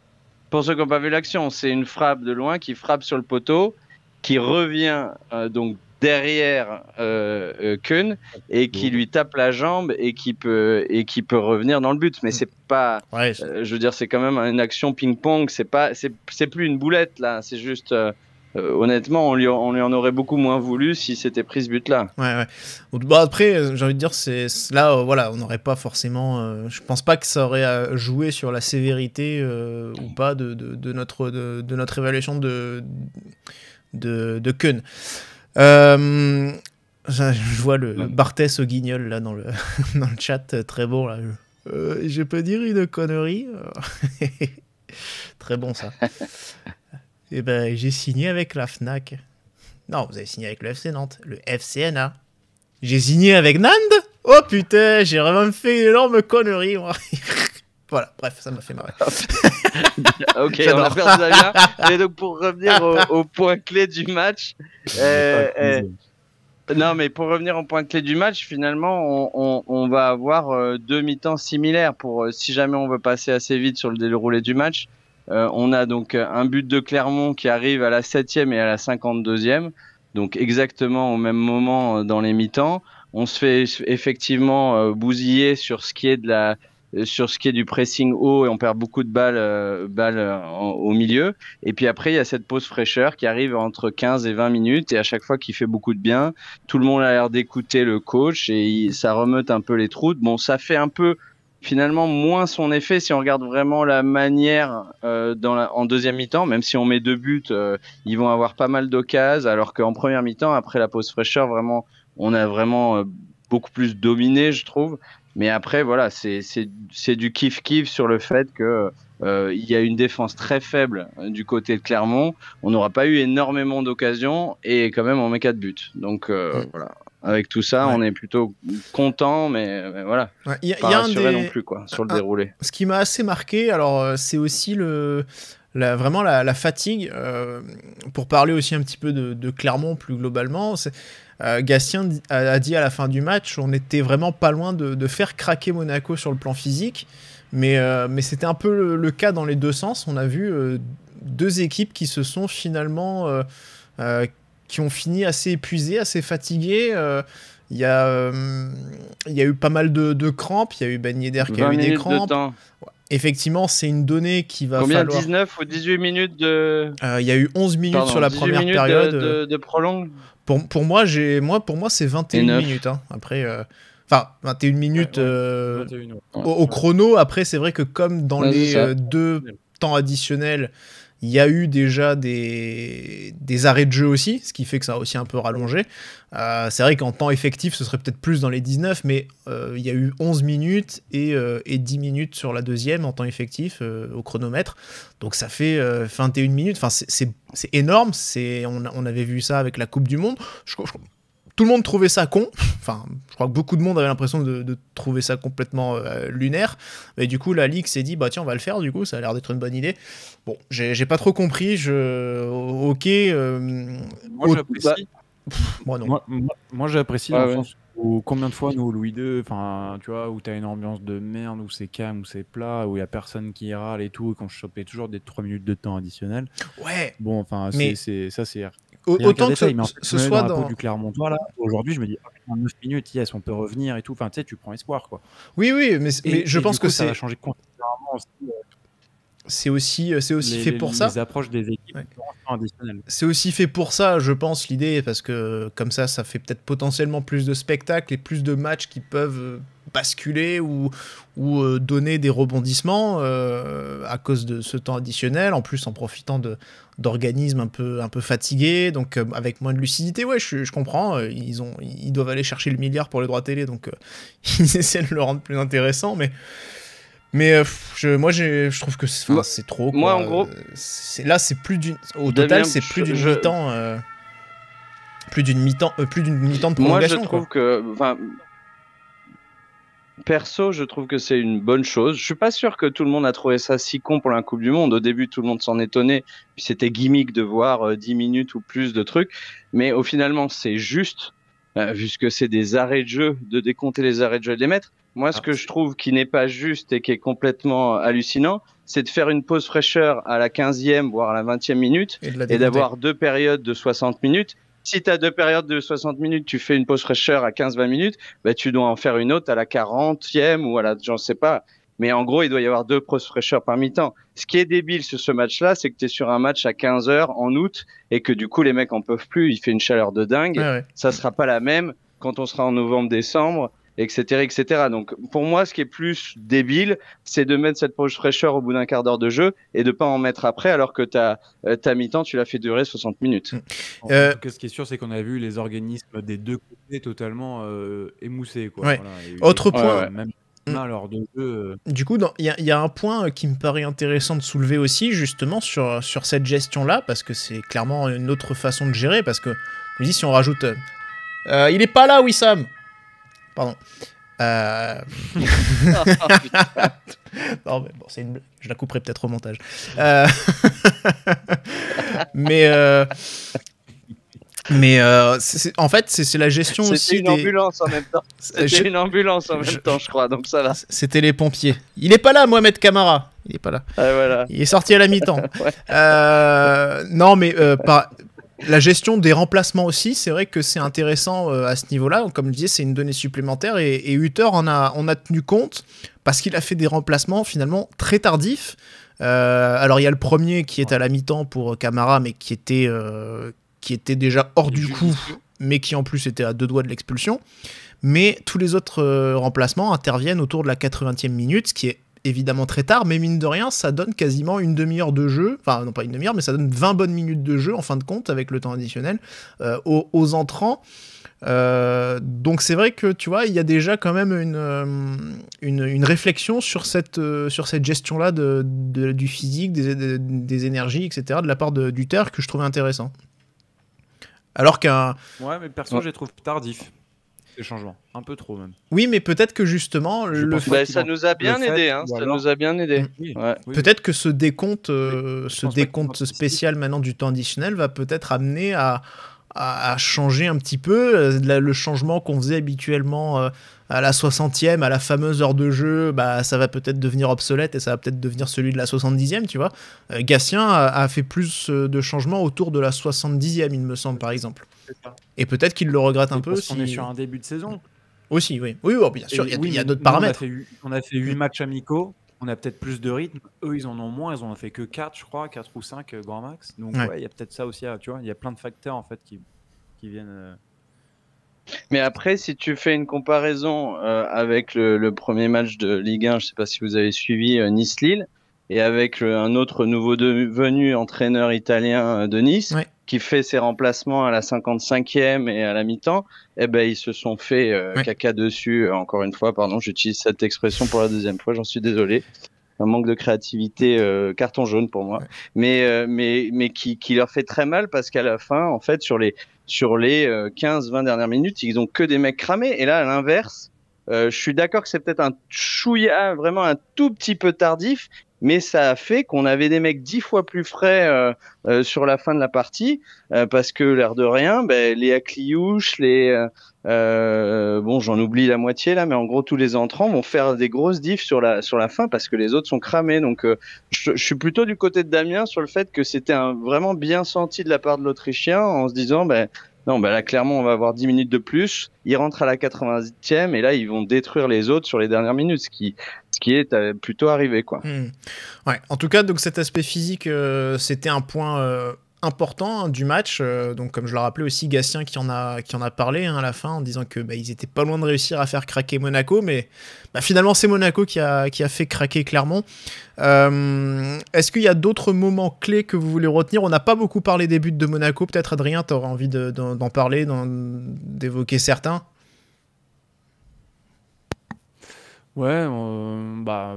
pour ceux qui n'ont pas vu l'action, c'est une frappe de loin qui frappe sur le poteau, qui revient donc derrière Kuhn et qui lui tape la jambe et qui peut et qui peut revenir dans le but mais c'est pas je veux dire c'est quand même une action ping-pong c'est pas c'est plus une boulette là c'est juste euh, honnêtement, on lui, en aurait beaucoup moins voulu si c'était pris ce but-là. Ouais, ouais. Bah, après, euh, j'ai envie de dire, c'est là, euh, voilà, on n'aurait pas forcément. je pense pas que ça aurait joué sur la sévérité ou pas de, notre, de, notre évaluation de, de, je vois le, Barthès au guignol là dans le, chat, très bon là. Je, je peux dire une connerie. très bon ça. Et eh ben, j'ai signé avec la FNAC. Non, vous avez signé avec le FC Nantes, le FCNA. J'ai signé avec Nantes Oh putain, j'ai vraiment fait une énorme connerie, moi. voilà, bref, ça m'a fait marrer. ok, on a ça. Et donc, pour revenir au, point clé du match, euh, ah, euh, non, mais pour revenir au point clé du match, finalement, on, va avoir euh, deux mi-temps similaires pour si jamais on veut passer assez vite sur le déroulé du match. Euh, on a donc euh, un but de Clermont qui arrive à la 7e et à la 52e, donc exactement au même moment euh, dans les mi-temps. On se fait effectivement bousiller sur ce qui est de la sur ce qui est du pressing haut et on perd beaucoup de balles, balles au milieu. Et puis après, il y a cette pause fraîcheur qui arrive entre 15 et 20 minutes et à chaque fois qu'il fait beaucoup de bien, tout le monde a l'air d'écouter le coach et ça remeute un peu les trous. Bon, ça fait un peu finalement moins son effet si on regarde vraiment la manière euh, dans la, en deuxième mi-temps. Même si on met deux buts, euh, ils vont avoir pas mal d'occasions, alors qu'en première mi-temps, après la pause fraîcheur, vraiment, on a vraiment euh, beaucoup plus dominé, je trouve. Mais après, voilà, c'est du kiff-kiff sur le fait que il y a une défense très faible du côté de Clermont. On n'aura pas eu énormément d'occasions et quand même on met quatre buts. Donc voilà, avec tout ça, on est plutôt content, mais, voilà. Il a, pas y non plus quoi, sur le déroulé. Ce qui m'a assez marqué, alors euh, c'est aussi le, vraiment la, fatigue. Euh, pour parler aussi un petit peu de, Clermont plus globalement, euh, a, dit à la fin du match, on était vraiment pas loin de, faire craquer Monaco sur le plan physique, mais, euh, mais c'était un peu le, le, cas dans les deux sens. On a vu deux équipes qui se sont finalement qui ont fini assez épuisés, assez fatigués. Euh, il y, a, euh, il y a eu pas mal de, crampes. Il y a eu Ben Yedder qui a eu des crampes. Effectivement, c'est une donnée qui va Combien 19 ou 18 minutes de... Euh, il y a eu 11 minutes sur la première période. De, de, pour, pour moi, moi, pour moi c'est 21 minutes. Hein. Après... Enfin, 21 minutes au, chrono. Après, c'est vrai que comme dans les deux temps additionnels, il y a eu déjà des, arrêts de jeu aussi, ce qui fait que ça a aussi un peu rallongé. Euh, c'est vrai qu'en temps effectif, ce serait peut-être plus dans les 19, mais euh, il y a eu 11 minutes et, 10 euh, minutes sur la deuxième en temps effectif au chronomètre. Donc ça fait 21 minutes. Enfin, c'est énorme. On, on avait vu ça avec la Coupe du Monde. Je, tout le monde trouvait ça con. Enfin, je crois que beaucoup de monde avait l'impression de, trouver ça complètement euh, lunaire. Et du coup, la Ligue s'est dit, bah tiens, on va le faire, du coup, ça a l'air d'être une bonne idée. Bon, j'ai pas trop compris. Je... Ok. Euh, moi, j'apprécie. moi, non. Moi, j'apprécie combien de fois, nous, Louis II, enfin, tu vois, où t'as une ambiance de merde, où c'est calme, où c'est plat, où il y a personne qui râle et tout, et je chopais toujours des 3 minutes de temps additionnel. Ouais. Bon, enfin, mais... ça, c'est Autant que ce, soit dans, du Clermontois aujourd'hui, je me dis oh, ah, 9 minutes, yes, on peut revenir et tout. Enfin, tu sais, tu prends espoir quoi. Oui, oui, mais, je pense que c'est ça considérablement c'est aussi, euh, c'est aussi fait pour ça. Les approches des équipes C'est aussi fait pour ça, je pense, l'idée, parce que comme ça, ça fait peut-être potentiellement plus de spectacles et plus de matchs qui peuvent euh, basculer ou, ou euh, donner des rebondissements à cause de ce temps additionnel, en plus en profitant de, d'organismes un peu, un peu fatigués, donc avec moins de lucidité. Ouais, je, je comprends, ils, ont, ils doivent aller chercher le milliard pour les droits télé, donc ils essaient de le rendre plus intéressant, mais mais euh, je, moi, je trouve que c'est trop. Moi, en gros. Là, c'est plus d'une. Au total, c'est euh, plus d'une mi-temps. plus d'une mi-temps plus d'une mi-temps de prolongation. Moi, je trouve que. Perso, je trouve que c'est une bonne chose. Je suis pas sûr que tout le monde a trouvé ça si con pour la Coupe du Monde. Au début, tout le monde s'en étonnait. Puis c'était gimmick de voir 10 euh, minutes ou plus de trucs. Mais au finalement, c'est juste vu euh, que c'est des arrêts de jeu, de décompter les arrêts de jeu et de les mettre. Moi, ce ah. que je trouve qui n'est pas juste et qui est complètement euh, hallucinant, c'est de faire une pause fraîcheur à la 15e, voire à la 20e minute, et d'avoir deux périodes de 60 minutes. Si tu as deux périodes de 60 minutes, tu fais une pause fraîcheur à 15-20 minutes, bah, tu dois en faire une autre à la 40e ou à la, j'en sais pas. Mais en gros, il doit y avoir deux pros fraîcheurs par mi-temps. Ce qui est débile sur ce match-là, c'est que tu es sur un match à 15h en août et que du coup, les mecs en peuvent plus. Il fait une chaleur de dingue. Ça Ça sera pas la même quand on sera en novembre-décembre, etc., etc. Donc, pour moi, ce qui est plus débile, c'est de mettre cette pause fraîcheur au bout d'un quart d'heure de jeu et de pas en mettre après, alors que ta, euh, ta mi-temps, tu l'as fait durer 60 minutes. Mm. Euh, ce qui est sûr, c'est qu'on a vu les organismes des deux côtés totalement euh, émoussés. Autre point. Alors, mm. euh. Du coup, il y, a un point euh, qui me paraît intéressant de soulever aussi, justement, euh, sur, cette gestion-là, parce que c'est clairement une autre façon de gérer, parce que, je dis, si on rajoute... il est pas là, Wissam Pardon. non, mais bon, c'est une... Je la couperai peut-être au montage. mais mais euh, en fait, c'est la gestion aussi. C'était une ambulance en même temps. C'était je... une ambulance en même temps, je crois, donc ça C'était les pompiers. Il n'est pas là, Mohamed Camara. Il n'est pas là. voilà. Il est sorti à la mi-temps. Euh, non, mais euh, La gestion des remplacements aussi, c'est vrai que c'est intéressant à ce niveau-là. Comme je disais, c'est une donnée supplémentaire et, et Hutter en a, on a tenu compte parce qu'il a fait des remplacements finalement très tardifs. alors il y a le premier qui est à la mi-temps pour Camara, mais qui était qui était déjà hors du, coup, mais qui en plus était à deux doigts de l'expulsion. Mais tous les autres euh, remplacements interviennent autour de la 80e minute, ce qui est évidemment très tard, mais mine de rien, ça donne quasiment une demi-heure de jeu, enfin non pas une demi-heure, mais ça donne 20 bonnes minutes de jeu en fin de compte avec le temps additionnel euh, aux, entrants. Euh, donc c'est vrai que tu vois, il y a déjà quand même une, une, réflexion sur cette, sur cette gestion-là de, du physique, des, énergies, etc., de la part de, du que je trouvais intéressant. Alors qu'un. Ouais, mais perso, je les trouve tardifs. Ces changements. Un peu trop, même. Oui, mais peut-être que justement. le bah, ça, hein, nous a, bien aidé, hein, ça nous a bien aidé. Peut-être que ce décompte, euh, ce décompte spécial maintenant du temps additionnel va peut-être amener à à, changer un petit peu. Euh, le changement qu'on faisait habituellement euh, à la 60e, à la fameuse heure de jeu, bah, ça va peut-être devenir obsolète et ça va peut-être devenir celui de la 70e, tu vois. Euh, Gatien a, fait plus euh, de changements autour de la 70e, il me semble, par exemple. Et peut-être qu'il le regrette un peu. Parce qu'on est sur un début de saison. Aussi, oui. Oui, oh, bien sûr, il y a, d'autres paramètres. On a fait 8 matchs amicaux on a peut-être plus de rythme. Eux, ils en ont moins. Ils en ont fait que 4, je crois, 4 ou 5 euh, grand max. Donc, il y a peut-être ça aussi. tu vois, il y a plein de facteurs en fait qui, qui viennent. Mais après, si tu fais une comparaison euh, avec le, premier match de Ligue 1, je ne sais pas si vous avez suivi euh, Nice-Lille, et avec euh, un autre nouveau devenu entraîneur italien de Nice, qui fait ses remplacements à la 55e et à la mi-temps, eh ben, ils se sont fait caca dessus. Encore une fois, pardon, j'utilise cette expression pour la deuxième fois, j'en suis désolé un manque de créativité carton jaune pour moi mais mais mais qui, qui leur fait très mal parce qu'à la fin en fait sur les sur les 15-20 euh, dernières minutes, ils ont que des mecs cramés. Et là, à l'inverse, euh, je suis d'accord que c'est peut-être un chouïa, vraiment un tout petit peu tardif, mais ça a fait qu'on avait des mecs dix fois plus frais euh, euh, sur la fin de la partie euh, parce que l'air de rien, ben, les Akliouche, les bon j'en oublie la moitié là, mais en gros tous les entrants vont faire des grosses diffs sur la sur la fin parce que les autres sont cramés. Donc je, suis plutôt du côté de Damien sur le fait que c'était un vraiment bien senti de la part de l'Autrichien en se disant ben non, bah là, clairement, on va avoir 10 minutes de plus. Ils rentrent à la 80e et là, ils vont détruire les autres sur les dernières minutes, ce qui, qui est euh, plutôt arrivé. Quoi. Hmm. Ouais. En tout cas, donc cet aspect physique, euh, c'était un point euh, important hein, du match. Euh, donc, comme je l'ai rappelé aussi, Gatien qui en a, qui en a parlé hein, à la fin en disant que bah, ils étaient pas loin de réussir à faire craquer Monaco, mais bah, finalement c'est Monaco qui a, qui a fait craquer Clermont. Euh, est-ce qu'il y a d'autres moments clés que vous voulez retenir On n'a pas beaucoup parlé des buts de Monaco. Peut-être Adrien, tu auras envie d'en parler, d'évoquer certains. Ouais, bah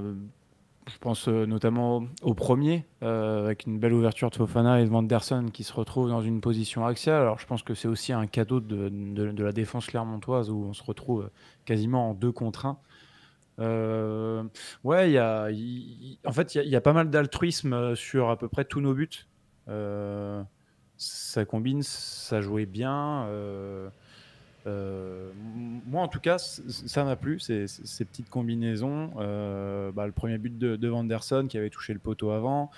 je pense euh, notamment au premier, euh, avec une belle ouverture de Fofana et de Vanderson qui se retrouvent dans une position axiale. Alors je pense que c'est aussi un cadeau de, la défense clermontoise où on se retrouve euh, quasiment en deux contre un. ouais, y a, en fait, il y, a pas mal d'altruisme sur à peu près tous nos buts. ça combine, ça jouait bien. Euh, moi, en tout cas, ça m'a plu, ces, ces, petites combinaisons. Euh, bah, le premier but de, de, Vanderson qui avait touché le poteau avant.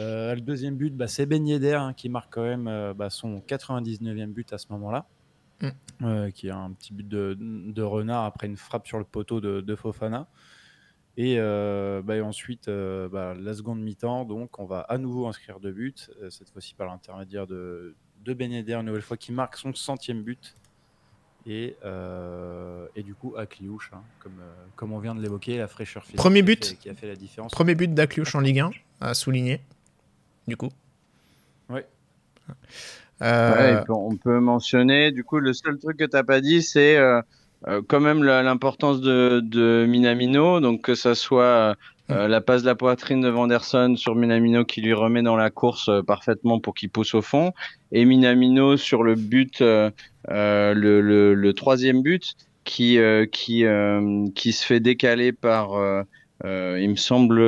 Euh, le deuxième but, bah, c'est Ben hein, qui marque quand même bah, son 99e but à ce moment-là. Mm. qui est un petit but de, renard après une frappe sur le poteau de, Fofana. Et, et ensuite, la seconde mi-temps, donc on va à nouveau inscrire deux buts, cette fois-ci par l'intermédiaire de, de ben une nouvelle fois, qui marque son centième but et, euh, et du coup Akliouche, hein, comme, euh, comme on vient de l'évoquer, la fraîcheur physique Premier but. Qui, a fait, la différence. Premier but d'Akliouche en Ligue 1, à souligner, du coup. Oui. Euh, on peut mentionner, du coup, le seul truc que tu n'as pas dit, c'est quand même l'importance de, de, Minamino, donc que ça soit euh, la passe de la poitrine de Vanderson sur Minamino qui lui remet dans la course euh, parfaitement pour qu'il pousse au fond. Et Minamino sur le but, euh, le, troisième but, qui, qui, qui se fait décaler par, il me semble,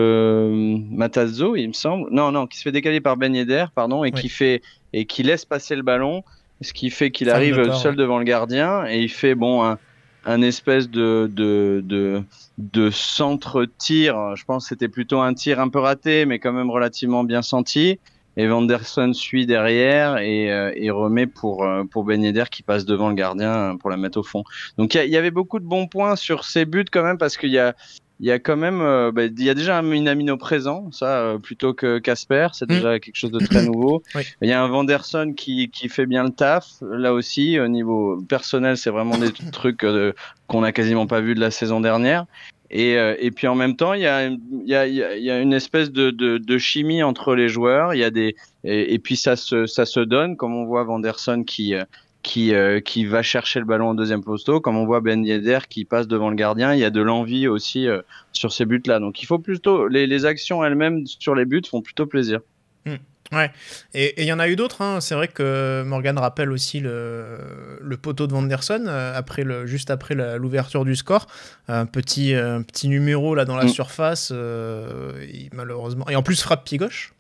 Matazzo, il me semble. Non, non, qui se fait décaler par Ben pardon, et, qui fait, et qui laisse passer le ballon, ce qui fait qu'il arrive seul devant le gardien et il fait, bon, un un espèce de, de, de, de centre-tir. Je pense que c'était plutôt un tir un peu raté, mais quand même relativement bien senti. Et Vanderson suit derrière et, euh, remet pour, euh, pour Ben qui passe devant le gardien pour la mettre au fond. Donc il y, y, avait beaucoup de bons points sur ces buts quand même parce qu'il y a, il y a quand même, euh, bah, il y a déjà un amino présent, ça, euh, plutôt que Casper, c'est mm. déjà quelque chose de très nouveau. Il y a un Vanderson qui, qui fait bien le taf, là aussi, au niveau personnel, c'est vraiment des trucs euh, qu'on n'a quasiment pas vu de la saison dernière. Et, et puis en même temps, il y a, il y a, y a une espèce de, de, chimie entre les joueurs. Il y a des et, puis ça se, ça se donne, comme on voit Vanderson qui qui, euh, qui va chercher le ballon au deuxième poteau. Comme on voit Ben Yedder qui passe devant le gardien, il y a de l'envie aussi euh, sur ces buts-là. Donc il faut plutôt les, les actions elles-mêmes sur les buts font plutôt plaisir. Hmm. Ouais, et il y en a eu d'autres. Hein. C'est vrai que Morgan rappelle aussi le, le poteau de Vanderson euh, après le, juste après l'ouverture du score. Un petit, petit numéro là dans la hmm. surface, et malheureusement. Et en plus, frappe pied gauche,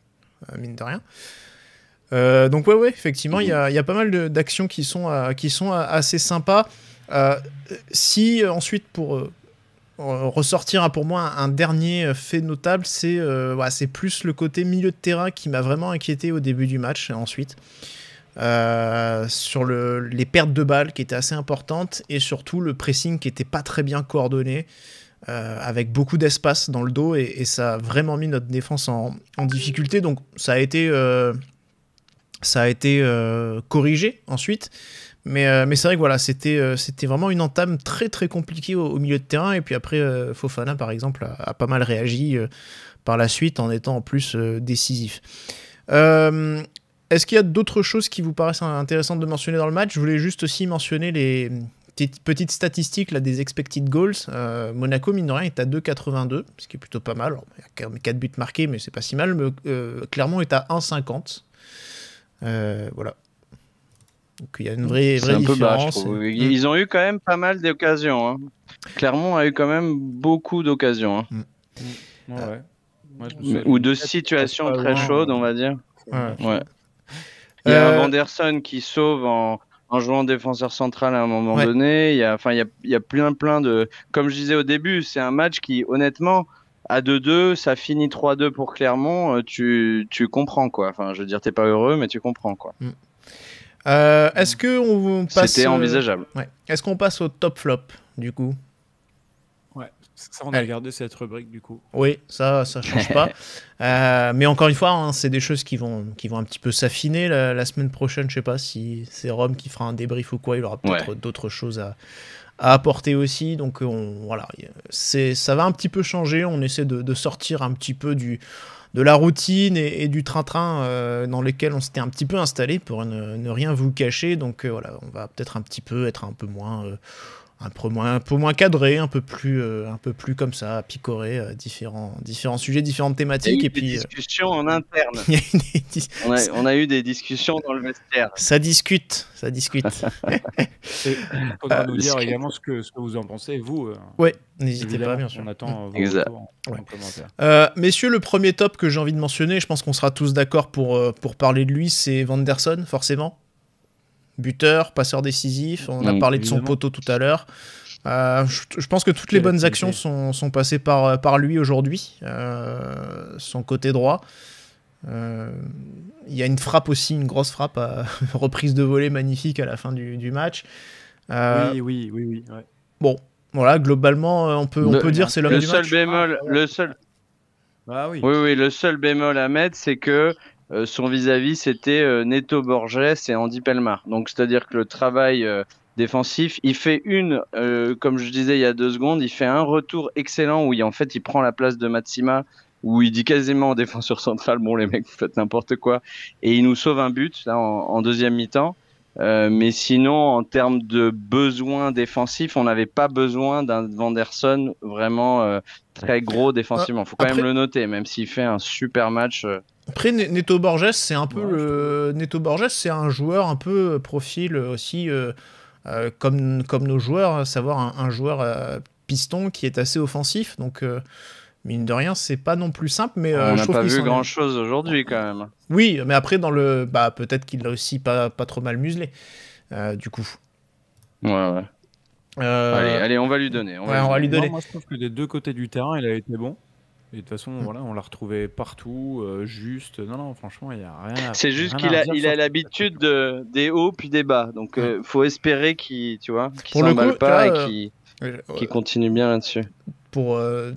mine de rien. Euh, donc ouais, ouais, effectivement, il y, mhm. y, a pas mal d'actions qui sont, euh, qui sont euh, assez sympas. si ensuite pour ressortir hein, pour moi un dernier fait notable, c'est c'est plus le côté milieu de terrain qui m'a vraiment inquiété au début du match et ensuite. sur le, les pertes de balles qui étaient assez importantes et surtout le pressing qui était pas très bien coordonné avec beaucoup d'espace dans le dos et, ça a vraiment mis notre défense en, en difficulté donc ça a été ça a été euh, corrigé ensuite. Euh, mais, c'est vrai que voilà, euh, c'était vraiment une entame très très compliquée au, milieu de terrain. Et puis après, Fofana, par exemple, a, pas mal réagi par la suite en étant en plus décisif. Est-ce qu'il y a d'autres choses qui vous paraissent intéressantes de mentionner dans le match Je voulais juste aussi mentionner les petites, statistiques là, des expected goals. Monaco, mine de rien, est à 2,82, ce qui est plutôt pas mal. il y a quand 4 buts marqués, mais c'est pas si mal. Mais, Clermont est à 1,50 euh, voilà. Donc il y a une vraie, différence. Ils ont eu quand même pas mal d'occasions. Hein. Clermont a eu quand même beaucoup d'occasions. Hein. Mm. Ou de situations très chaudes, on va dire. Ouais. Il y a euh, Anderson qui sauve en, jouant défenseur central à un moment donné. Il y, a, il, y il y a plein, plein de. Comme je disais au début, c'est un match qui, honnêtement, à 2-2, ça finit 3-2 pour Clermont, euh, tu, comprends quoi. Enfin, je veux dire, t'es pas heureux, mais tu comprends quoi. Mm. Euh, est-ce que on passe C'était euh, envisageable. Ouais. Est-ce qu'on passe au top flop du coup ça, on a gardé cette rubrique du coup. Oui, ça, ça change pas. Euh, mais encore une fois, hein, c'est des choses qui vont, qui vont un petit peu s'affiner la, semaine prochaine. Je sais pas si c'est Rome qui fera un débrief ou quoi. Il aura peut-être d'autres choses à, apporter aussi. Donc euh, voilà, c'est, ça va un petit peu changer. On essaie de, sortir un petit peu du de la routine et, du train-train euh, dans lequel on s'était un petit peu installé pour ne, rien vous cacher. Donc voilà, on va peut-être un petit peu être un peu moins un peu moins, un peu moins cadré, un peu plus, euh, un peu plus comme ça, à picorer euh, différents, différents sujets, différentes thématiques. Euh, il y a eu et des puis, discussions en interne. on, a, eu des discussions dans le vestiaire. Ça discute, ça discute. Il faudra ah, nous dire également ce que, vous en pensez, vous. Oui, n'hésitez pas, bien sûr. On attend vos commentaires. messieurs, le premier top que j'ai envie de mentionner, je pense qu'on sera tous d'accord pour, pour parler de lui, c'est Vanderson, forcément buteur, passeur décisif. On a mm. parlé de son poteau tout à l'heure. Euh, je, pense que toutes les bonnes actions sont, sont passées par, par lui aujourd'hui, euh, son côté droit. Euh, il y a une frappe aussi, une grosse frappe, à, reprise de volée magnifique à la fin du, du match. oui, oui, oui. Bon, voilà, globalement, on peut, on que peut dire c'est l'homme du match. Ah, le seul bémol, le seul, oui. Oui, oui, le seul bémol à mettre, c'est que euh, son vis-à-vis, c'était euh, Neto Borges et Andy Pelmar. Donc, c'est-à-dire que le travail euh, défensif, il fait une, comme je disais il y a deux secondes, il fait un retour excellent où il, en fait, il prend la place de Matsima, où il dit quasiment en défenseur central, bon, les mecs, vous faites n'importe quoi, et il nous sauve un but là, en deuxième mi-temps. Euh, mais sinon, en termes de besoins défensifs, on n'avait pas besoin d'un Vanderson vraiment euh, très gros défensivement. Il faut quand même le noter, même s'il fait un super match. Euh. Après, Neto Borges, c'est un peu le... Neto Borges, c'est un joueur un peu profil aussi comme, comme nos joueurs, à hein, savoir un, un joueur piston qui est assez offensif. Donc mine de rien, c'est pas non plus simple, mais euh, on n'a pas vu grand chose aujourd'hui quand même. Oui, mais après dans le, bah peut-être qu'il l'a aussi pas pas trop mal muselé, euh, du coup. Ouais ouais. Euh, allez, on va lui donner. On, va, lui donner. moi, je trouve que des deux côtés du terrain, il a été bon. Et de toute façon, hmm. voilà, on l'a retrouvé partout, juste. Non, non, franchement, il n'y a rien. C'est juste qu'il a, il a l'habitude des hauts puis des bas. Donc, faut espérer qu'il, tu vois, pas et qu'il continue bien là-dessus pour euh,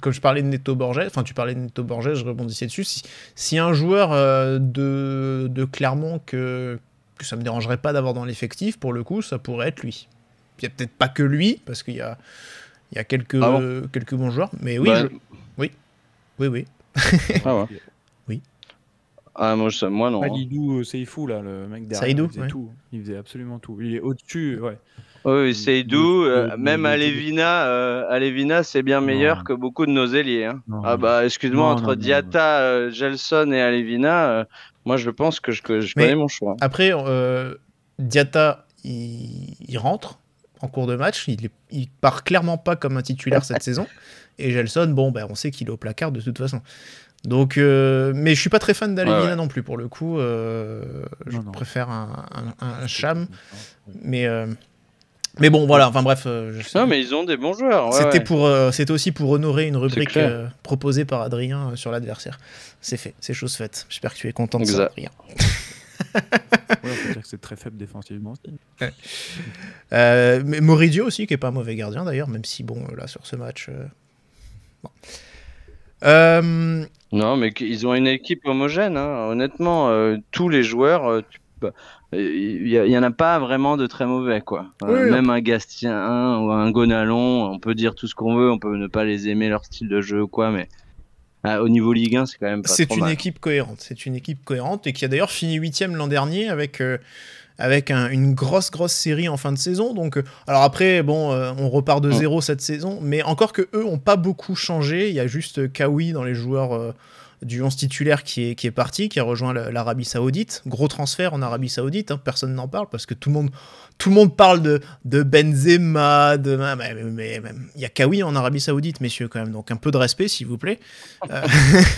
comme je parlais de Neto Borges, enfin tu parlais de Neto Borges, je rebondissais dessus. Si, un joueur euh, de, de, Clermont que, que ça me dérangerait pas d'avoir dans l'effectif, pour le coup, ça pourrait être lui. Il n'y a peut-être pas que lui, parce qu'il y a, il quelques, ah quelques bons joueurs, mais oui, bah, oui, oui, oui. ah ouais. Oui. Ah, moi, moi non. Hein. Alidou, c'est euh, fou là, le mec derrière. Saïdou, tout. Il faisait absolument tout. Il est au-dessus, ouais. Oui, c'est doux. Euh, même euh, Alevina, c'est bien meilleur que beaucoup de nos ailiers. Hein. Ah bah, excuse-moi, entre non, Diata, euh, Gelson et Alevina, moi je pense que je, que je connais mon choix. Après, Diata, il, rentre en cours de match, il, il part clairement pas comme un titulaire cette saison. Et Gelson, bon, ben on sait qu'il est au placard de toute façon. Donc, mais je suis pas très fan d'Alevina non plus pour le coup. je préfère un, cham, mais mais bon, voilà, enfin bref. Euh, non, mais ils ont des bons joueurs. Ouais, c'était pour, euh, c'était aussi pour honorer une rubrique euh, proposée par Adrien sur l'adversaire. C'est fait, c'est chose faite. J'espère que tu es content de ça, Adrien. ouais, dire que c'est très faible défensivement. mais Moridio aussi, qui est pas un mauvais gardien d'ailleurs, même si bon, là sur ce match. Non, mais ils ont une équipe homogène. Hein. Honnêtement, tous les joueurs, il n'y en a pas vraiment de très mauvais, quoi. Euh, même un Gastien ou un Gonalon, on peut dire tout ce qu'on veut, on peut ne pas les aimer, leur style de jeu quoi, mais ah, au niveau Ligue 1, c'est quand même pas C'est une équipe cohérente, c'est une équipe cohérente et qui a d'ailleurs fini 8 l'an dernier avec. Euh, avec une grosse grosse série en fin de saison. Donc, euh, alors après, bon, on repart de mm. zéro cette saison, mais encore que eux ont pas beaucoup changé. Il y a juste Kawi dans les joueurs du 11 titulaire qui est, qui est parti, qui a rejoint l'Arabie Saoudite. Gros transfert en Arabie Saoudite, hein, personne n'en parle parce que tout le monde, tout le monde parle de, de Benzema, de, mais, il y a Kawi en Arabie Saoudite, messieurs, quand même. Donc un peu de respect, s'il vous plaît. Euh,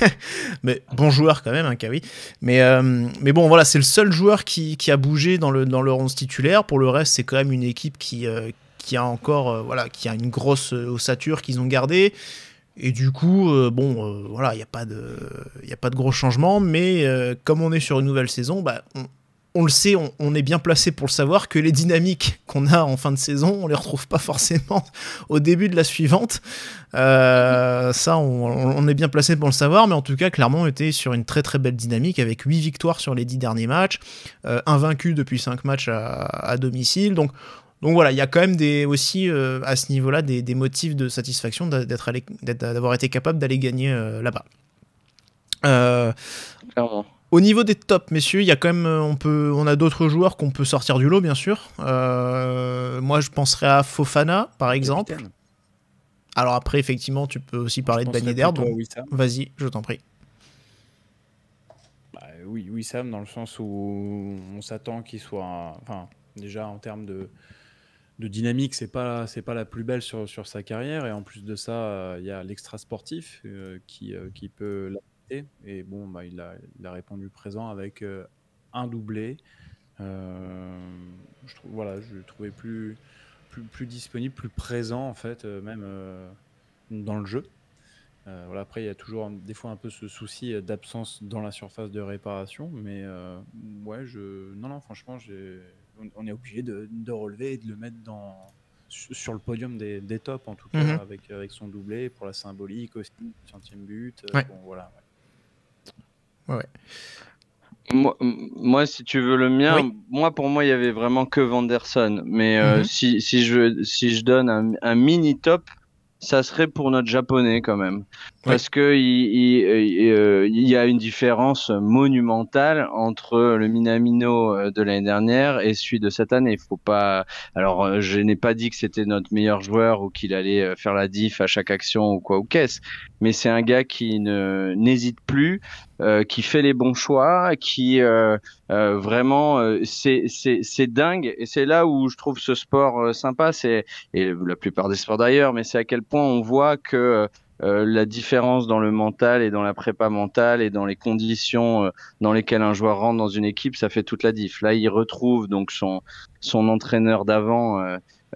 mais bon joueur quand même, hein, Kawi. Mais, euh, mais bon, voilà, c'est le seul joueur qui, a bougé dans le, dans 11 titulaire. Pour le reste, c'est quand même une équipe qui. Euh, qui a encore voilà qui a une grosse ossature qu'ils ont gardée et du coup, euh, bon, euh, voilà, il n'y a, pas de, a pas de gros changements, mais euh, comme on est sur une nouvelle saison, bah, on, le sait, on, est bien placé pour le savoir que les dynamiques qu'on a en fin de saison, on les retrouve pas forcément au début de la suivante. ça, on, est bien placé pour le savoir, mais en tout cas, clairement, on était sur une très très belle dynamique avec 8 victoires sur les 10 derniers matchs, invaincu depuis 5 matchs à, à domicile. Donc, donc voilà, il y a quand même des, aussi euh, à ce niveau-là des, motifs de satisfaction d'être d'avoir été capable d'aller gagner euh, là-bas. Euh, au niveau des tops, messieurs, il y a quand même, on peut, on a d'autres joueurs qu'on peut sortir du lot, bien sûr. moi, je penserais à Fofana, par exemple. Alors après, effectivement, tu peux aussi parler de Bagné Donc, vas-y, je t'en prie bah oui, oui, Sam, dans le sens où on s'attend qu'il soit. Enfin, déjà en termes de, de dynamique, c'est pas c'est pas la plus belle sur, sur sa carrière. Et en plus de ça, euh, il y a l'extra sportif euh, qui, euh, qui peut l'arrêter. Et bon, bah, il, a, il a répondu présent avec un doublé. je trouve voilà, je le trouvais plus, plus, plus disponible, plus présent en fait, même dans le jeu. voilà, après, il y a toujours des fois un peu ce souci d'absence dans la surface de réparation, mais ouais, je non non, franchement, j'ai on, est obligé de, relever et de le mettre dans, sur le podium des, des tops, en tout cas, mhm. avec, avec son doublé pour la symbolique aussi, centième but. Euh, voilà, ouais. Moi, si tu veux le mien, moi pour moi il y avait vraiment que Vanderson. Mais euh, mhm. si, si, je, si je donne un mini top, ça serait pour notre japonais quand même, parce que euh, il, y a une différence monumentale entre le Minamino euh, de l'année dernière et celui de cette année. Il faut pas. Alors, euh, je n'ai pas dit que c'était notre meilleur joueur ou qu'il allait faire la diff à chaque action ou quoi ou qu'est-ce, mais c'est un gars qui n'hésite plus, euh, qui fait les bons choix, qui euh, euh, vraiment euh, c'est dingue. Et c'est là où je trouve ce sport euh, sympa. C'est et la plupart des sports d'ailleurs, mais c'est à quel point on voit que la différence dans le mental et dans la prépa mentale et dans les conditions dans lesquelles un joueur rentre dans une équipe, ça fait toute la diff. Là, il retrouve donc son son entraîneur d'avant.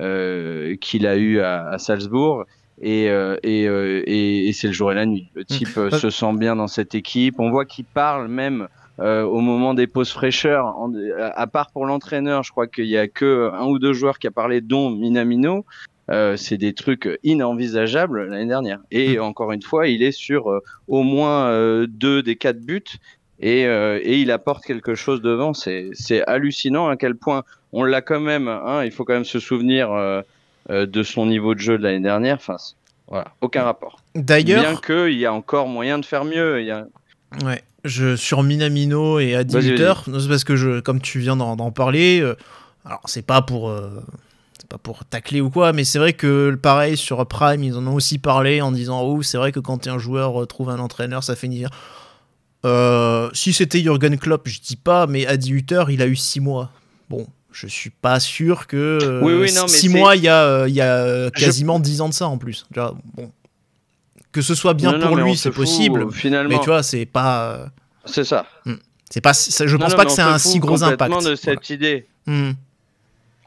Euh, qu'il a eu à, à Salzbourg euh, euh, et, c'est le jour et la nuit. Le mm. type euh, se sent bien dans cette équipe. On voit qu'il parle même au moment des pauses fraîcheurs. à part pour l'entraîneur, je crois qu'il y a que un ou deux joueurs qui a parlé, dont Minamino. c'est des trucs inenvisageables l'année dernière. Et mm. encore une fois, il est sur au moins deux des quatre buts et, il apporte quelque chose devant. C'est hallucinant à quel point on l'a quand même. Hein. il faut quand même se souvenir euh, de son niveau de jeu de l'année dernière. Enfin, voilà, aucun rapport. D'ailleurs, bien il y a encore moyen de faire mieux. Il Ouais, je sur Minamino et Hutter, c'est parce que je, comme tu viens d'en parler, euh, alors c'est pas pour. Euh, pas pour tacler ou quoi, mais c'est vrai que pareil sur Prime, ils en ont aussi parlé en disant Oh, c'est vrai que quand un joueur trouve un entraîneur, ça fait une si c'était Jurgen Klopp, je dis pas, mais Adi Hutter, il a eu 6 mois. Bon, je suis pas sûr que euh, oui, six mois, il y a, euh, il y euh, quasiment dix ans de ça en plus. que ce soit bien pour lui, c'est possible. Mais tu vois, c'est pas. C'est ça. Hmm. C'est pas. Je pense pas que c'est un si gros impact. de cette idée. Hmm.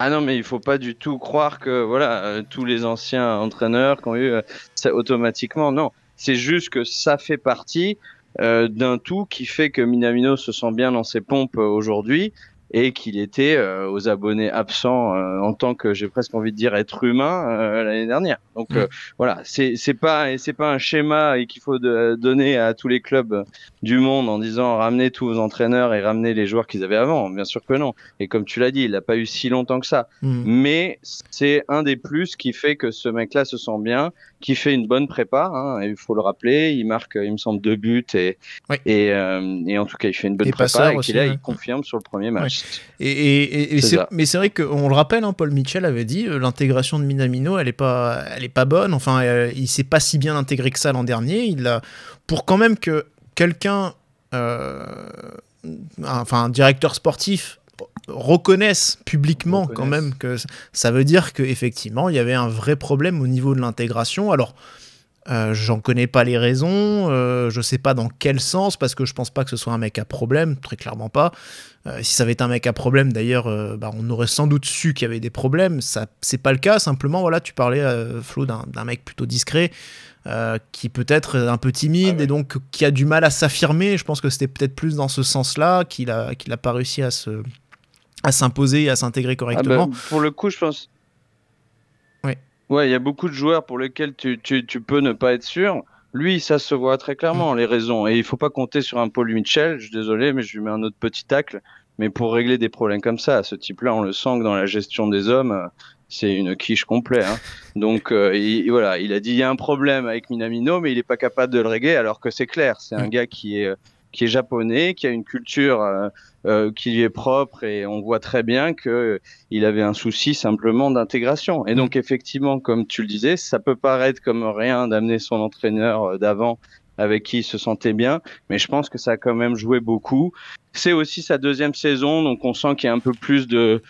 Ah non, mais il faut pas du tout croire que voilà tous les anciens entraîneurs qui ont eu ça automatiquement. Non, c'est juste que ça fait partie d'un tout qui fait que Minamino se sent bien dans ses pompes aujourd'hui et qu'il était euh, aux abonnés absents euh, en tant que j'ai presque envie de dire être humain euh, l'année dernière. Donc mm. voilà, c'est c'est pas c'est pas un schéma et qu'il faut de, donner à tous les clubs du monde en disant ramenez tous vos entraîneurs et ramenez les joueurs qu'ils avaient avant. Bien sûr que non. Et comme tu l'as dit, il n'a pas eu si longtemps que ça. Mm. Mais c'est un des plus qui fait que ce mec-là se sent bien, qui fait une bonne prépa. Hein, il faut le rappeler, il marque, il me semble, deux buts et et, et, en tout cas il fait une bonne prépa et qu'il il confirme sur le premier match. Et, mais c'est vrai qu'on le rappelle, hein, Paul Mitchell avait dit euh, l'intégration de Minamino, elle est pas, elle est pas bonne. Enfin, euh, il s'est pas si bien intégré que ça l'an dernier. Il a, pour quand même que quelqu'un, euh, enfin, un directeur sportif reconnaisse publiquement quand même que ça veut dire qu'effectivement il y avait un vrai problème au niveau de l'intégration. Alors euh, j'en connais pas les raisons, euh, je sais pas dans quel sens, parce que je pense pas que ce soit un mec à problème, très clairement pas. Euh, si ça avait été un mec à problème, d'ailleurs, bah, on aurait sans doute su qu'il y avait des problèmes. Ça, c'est pas le cas. Simplement, voilà, tu parlais Flo d'un mec plutôt discret, qui peut-être un peu timide ah et donc qui a du mal à s'affirmer. Je pense que c'était peut-être plus dans ce sens-là qu'il a, qu'il pas réussi à se, à s'imposer, à s'intégrer ah bah, correctement. pour le coup, je pense Ouais, il y a beaucoup de joueurs pour lesquels tu, peux ne pas être sûr. Lui, ça se voit très clairement, les raisons. Et il faut pas compter sur un Paul Mitchell, je suis désolé, mais je lui mets un autre petit tacle. Mais pour régler des problèmes comme ça, ce type-là, on le sent que dans la gestion des hommes, c'est une quiche complète. Hein. Donc euh, voilà, il a dit il y a un problème avec Minamino, mais il n'est pas capable de le régler, alors que c'est clair, c'est un gars qui est euh, qui est japonais, qui a une culture euh, euh, qui lui est propre et on voit très bien que il avait un souci simplement d'intégration. Et donc mm. effectivement, comme tu le disais, ça peut paraître comme rien d'amener son entraîneur euh, d'avant avec qui il se sentait bien, mais je pense que ça a quand même joué beaucoup. C'est aussi sa deuxième saison, donc on sent qu'il y a un peu plus de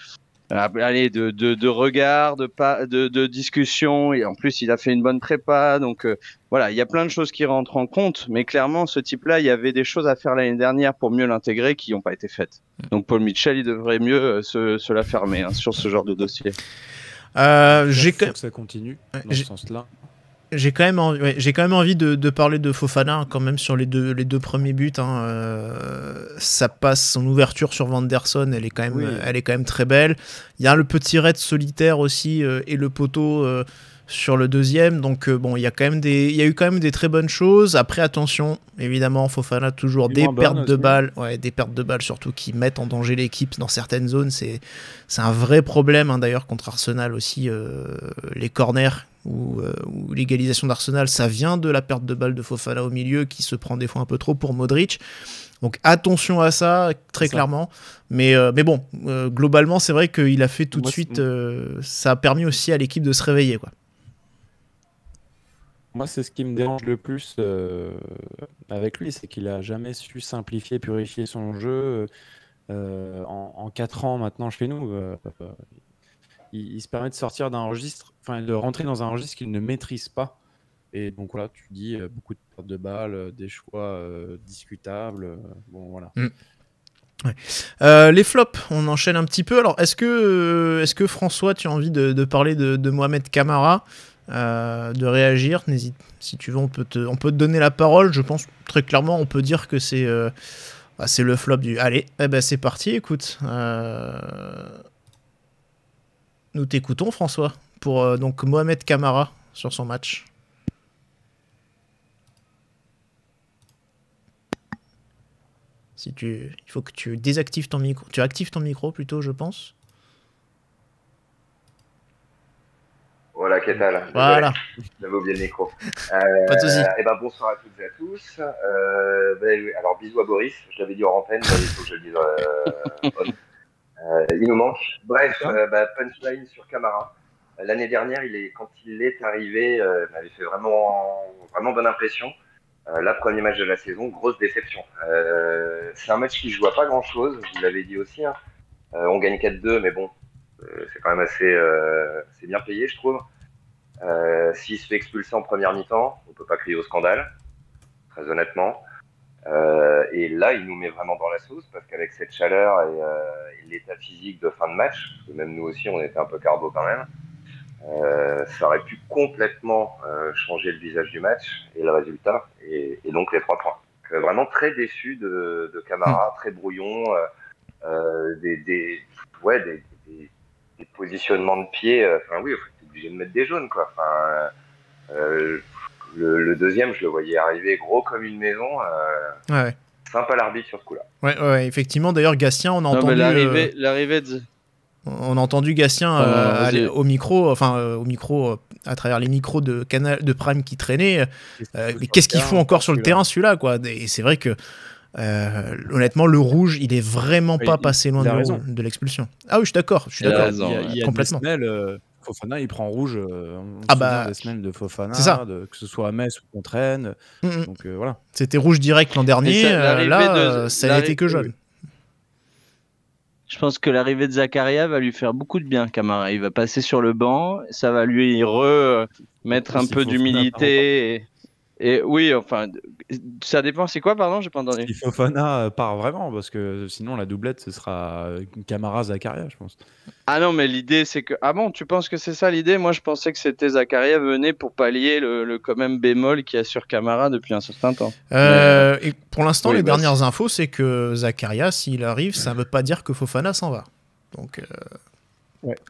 allez, de, de, de regard, de, pas, de, de, discussion. Et en plus, il a fait une bonne prépa. Donc euh, voilà, il y a plein de choses qui rentrent en compte. Mais clairement, ce type-là, il y avait des choses à faire l'année dernière pour mieux l'intégrer qui n'ont pas été faites. Mm. Donc Paul Mitchell, il devrait mieux euh, se, la fermer hein, sur ce genre de dossier. Euh, j'ai que ça continue dans ce sens-là j'ai quand même, j'ai quand même envie de, parler de Fofana hein, quand même sur les deux, les deux premiers buts. Hein, euh, ça passe, son ouverture sur Vanderson, elle est quand même, elle est quand même très belle. Il y a le petit raid solitaire aussi euh, et le poteau. Euh, sur le deuxième. Donc euh, bon, il y a quand même des, il y a eu quand même des très bonnes choses. Après attention, évidemment, Fofana toujours des pertes de hein. balles, ouais, des pertes de balles surtout qui mettent en danger l'équipe dans certaines zones. C'est, c'est un vrai problème hein, d'ailleurs contre Arsenal aussi. Euh, les corners euh, ou l'égalisation d'Arsenal, ça vient de la perte de balles de Fofana au milieu qui se prend des fois un peu trop pour Modric. Donc attention à ça, très clairement. Mais, mais bon, globalement, c'est vrai qu'il a fait tout de suite. ça a permis aussi à l'équipe de se réveiller. Quoi. Moi, c'est ce qui me dérange le plus euh, avec lui, c'est qu'il a jamais su simplifier, purifier son jeu. Euh, euh, en, quatre 4 ans maintenant chez nous, il, se permet de sortir d'un registre, enfin de rentrer dans un registre qu'il ne maîtrise pas. Et donc voilà, tu dis beaucoup de pertes de balles, des choix discutables. voilà. Mm. les flops, on enchaîne un petit peu. Alors, est-ce que, est que François, tu as envie de, parler de, de Mohamed Camara euh, de réagir. N'hésite, si tu veux, on peut, te, on peut te donner la parole. Je pense très clairement, on peut dire que c'est euh, bah, c'est le flop du. Allez, eh ben c'est parti. Écoute, euh, nous t'écoutons, François, pour donc Mohamed Kamara sur son match. Si tu, il faut que tu désactives ton micro, tu actives ton micro plutôt, je pense. Voilà, qu'est-ce qu'est-ce Désolé. Voilà. J'avais oublié le micro. Euh, Pas de soucis. Euh, eh ben, bonsoir à toutes et à tous. Euh, ben, alors, bisous à Boris. Je l'avais dit en antenne, mais il faut que je le dise. Euh, il nous manque. Bref, bah, punchline sur Camara. L'année dernière, il est, quand il est arrivé, il m'avait fait vraiment, vraiment bonne impression. la premier match de la saison, grosse déception. c'est un match qui ne joue pas grand-chose, vous l'avez dit aussi. Hein. on gagne 4-2, mais bon, euh, c'est quand même assez, c'est euh, bien payé, je trouve. Euh, s'il se fait expulser en première mi-temps, on peut pas crier au scandale, très honnêtement. et là, il nous met vraiment dans la sauce parce qu'avec cette chaleur et, l'état physique de fin de match, que même nous aussi, on était un peu carbo quand même. ça aurait pu complètement changer le visage du match et le résultat, et, donc les trois points. vraiment très déçu de, de Camara, hmm. très brouillon, des, des, ouais, des, positionnement de pied. Euh, enfin, oui, t'es obligé de mettre des jaunes, quoi. Enfin, euh, euh, le, deuxième, je le voyais arriver gros comme une maison. ouais. Sympa l'arbitre sur ce coup-là. Ouais, ouais, effectivement. D'ailleurs, Gastien, on a entendu. L'arrivée de. On a entendu Gastien ah, au micro, enfin au micro, à travers les micros de Canal, de Prime qui traînaient. qu'est-ce qu'il fout encore sur le terrain celui-là, quoi Et c'est vrai que euh, honnêtement, le rouge, il est vraiment pas passé loin de, l'expulsion. Ah oui, je suis d'accord, je suis d'accord. Complètement. A semaines, euh, Fofana, il prend rouge. Euh, ah bah, de Fofana, ça. que ce soit à Metz ou qu'on traîne mm, mm. Donc voilà. C'était rouge direct l'an dernier. Ça, là, ça été que jaune. Je pense que l'arrivée de Zakaria va lui faire beaucoup de bien, Camara. Il va passer sur le banc, ça va lui remettre un peu d'humilité. Et oui, enfin, ça dépend. C'est quoi, pardon J'ai pas entendu. Si Fofana euh, part vraiment, parce que sinon la doublette, ce sera euh, Camara Zakaria, je pense. Ah non, mais l'idée, c'est que. Ah bon, tu penses que c'est ça l'idée Moi, je pensais que c'était Zakaria venait pour pallier le, quand même bémol qui sur Camara depuis un certain temps. Euh, et pour l'instant, les bah, dernières infos, c'est que Zakaria, s'il arrive, ça ne veut pas dire que Fofana s'en va. Donc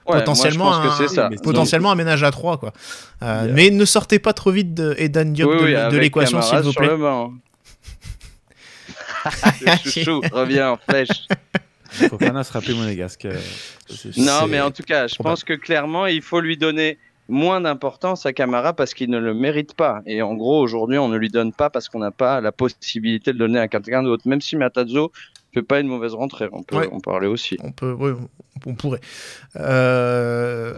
potentiellement, je un, ça. potentiellement un ménage à 3 quoi. Euh, mais ne sortez pas trop vite de Edan Diop de, l'équation s'il vous plaît. revient en flèche. faut se rappeler Non, mais en tout cas, je pense que clairement, il faut lui donner moins d'importance à Camara parce qu'il ne le mérite pas. Et en gros, aujourd'hui, on ne lui donne pas parce qu'on n'a pas la possibilité de le donner à quelqu'un d'autre. Même si Matazzo, pas une mauvaise rentrée. On peut en parler aussi. On peut, on pourrait. Euh,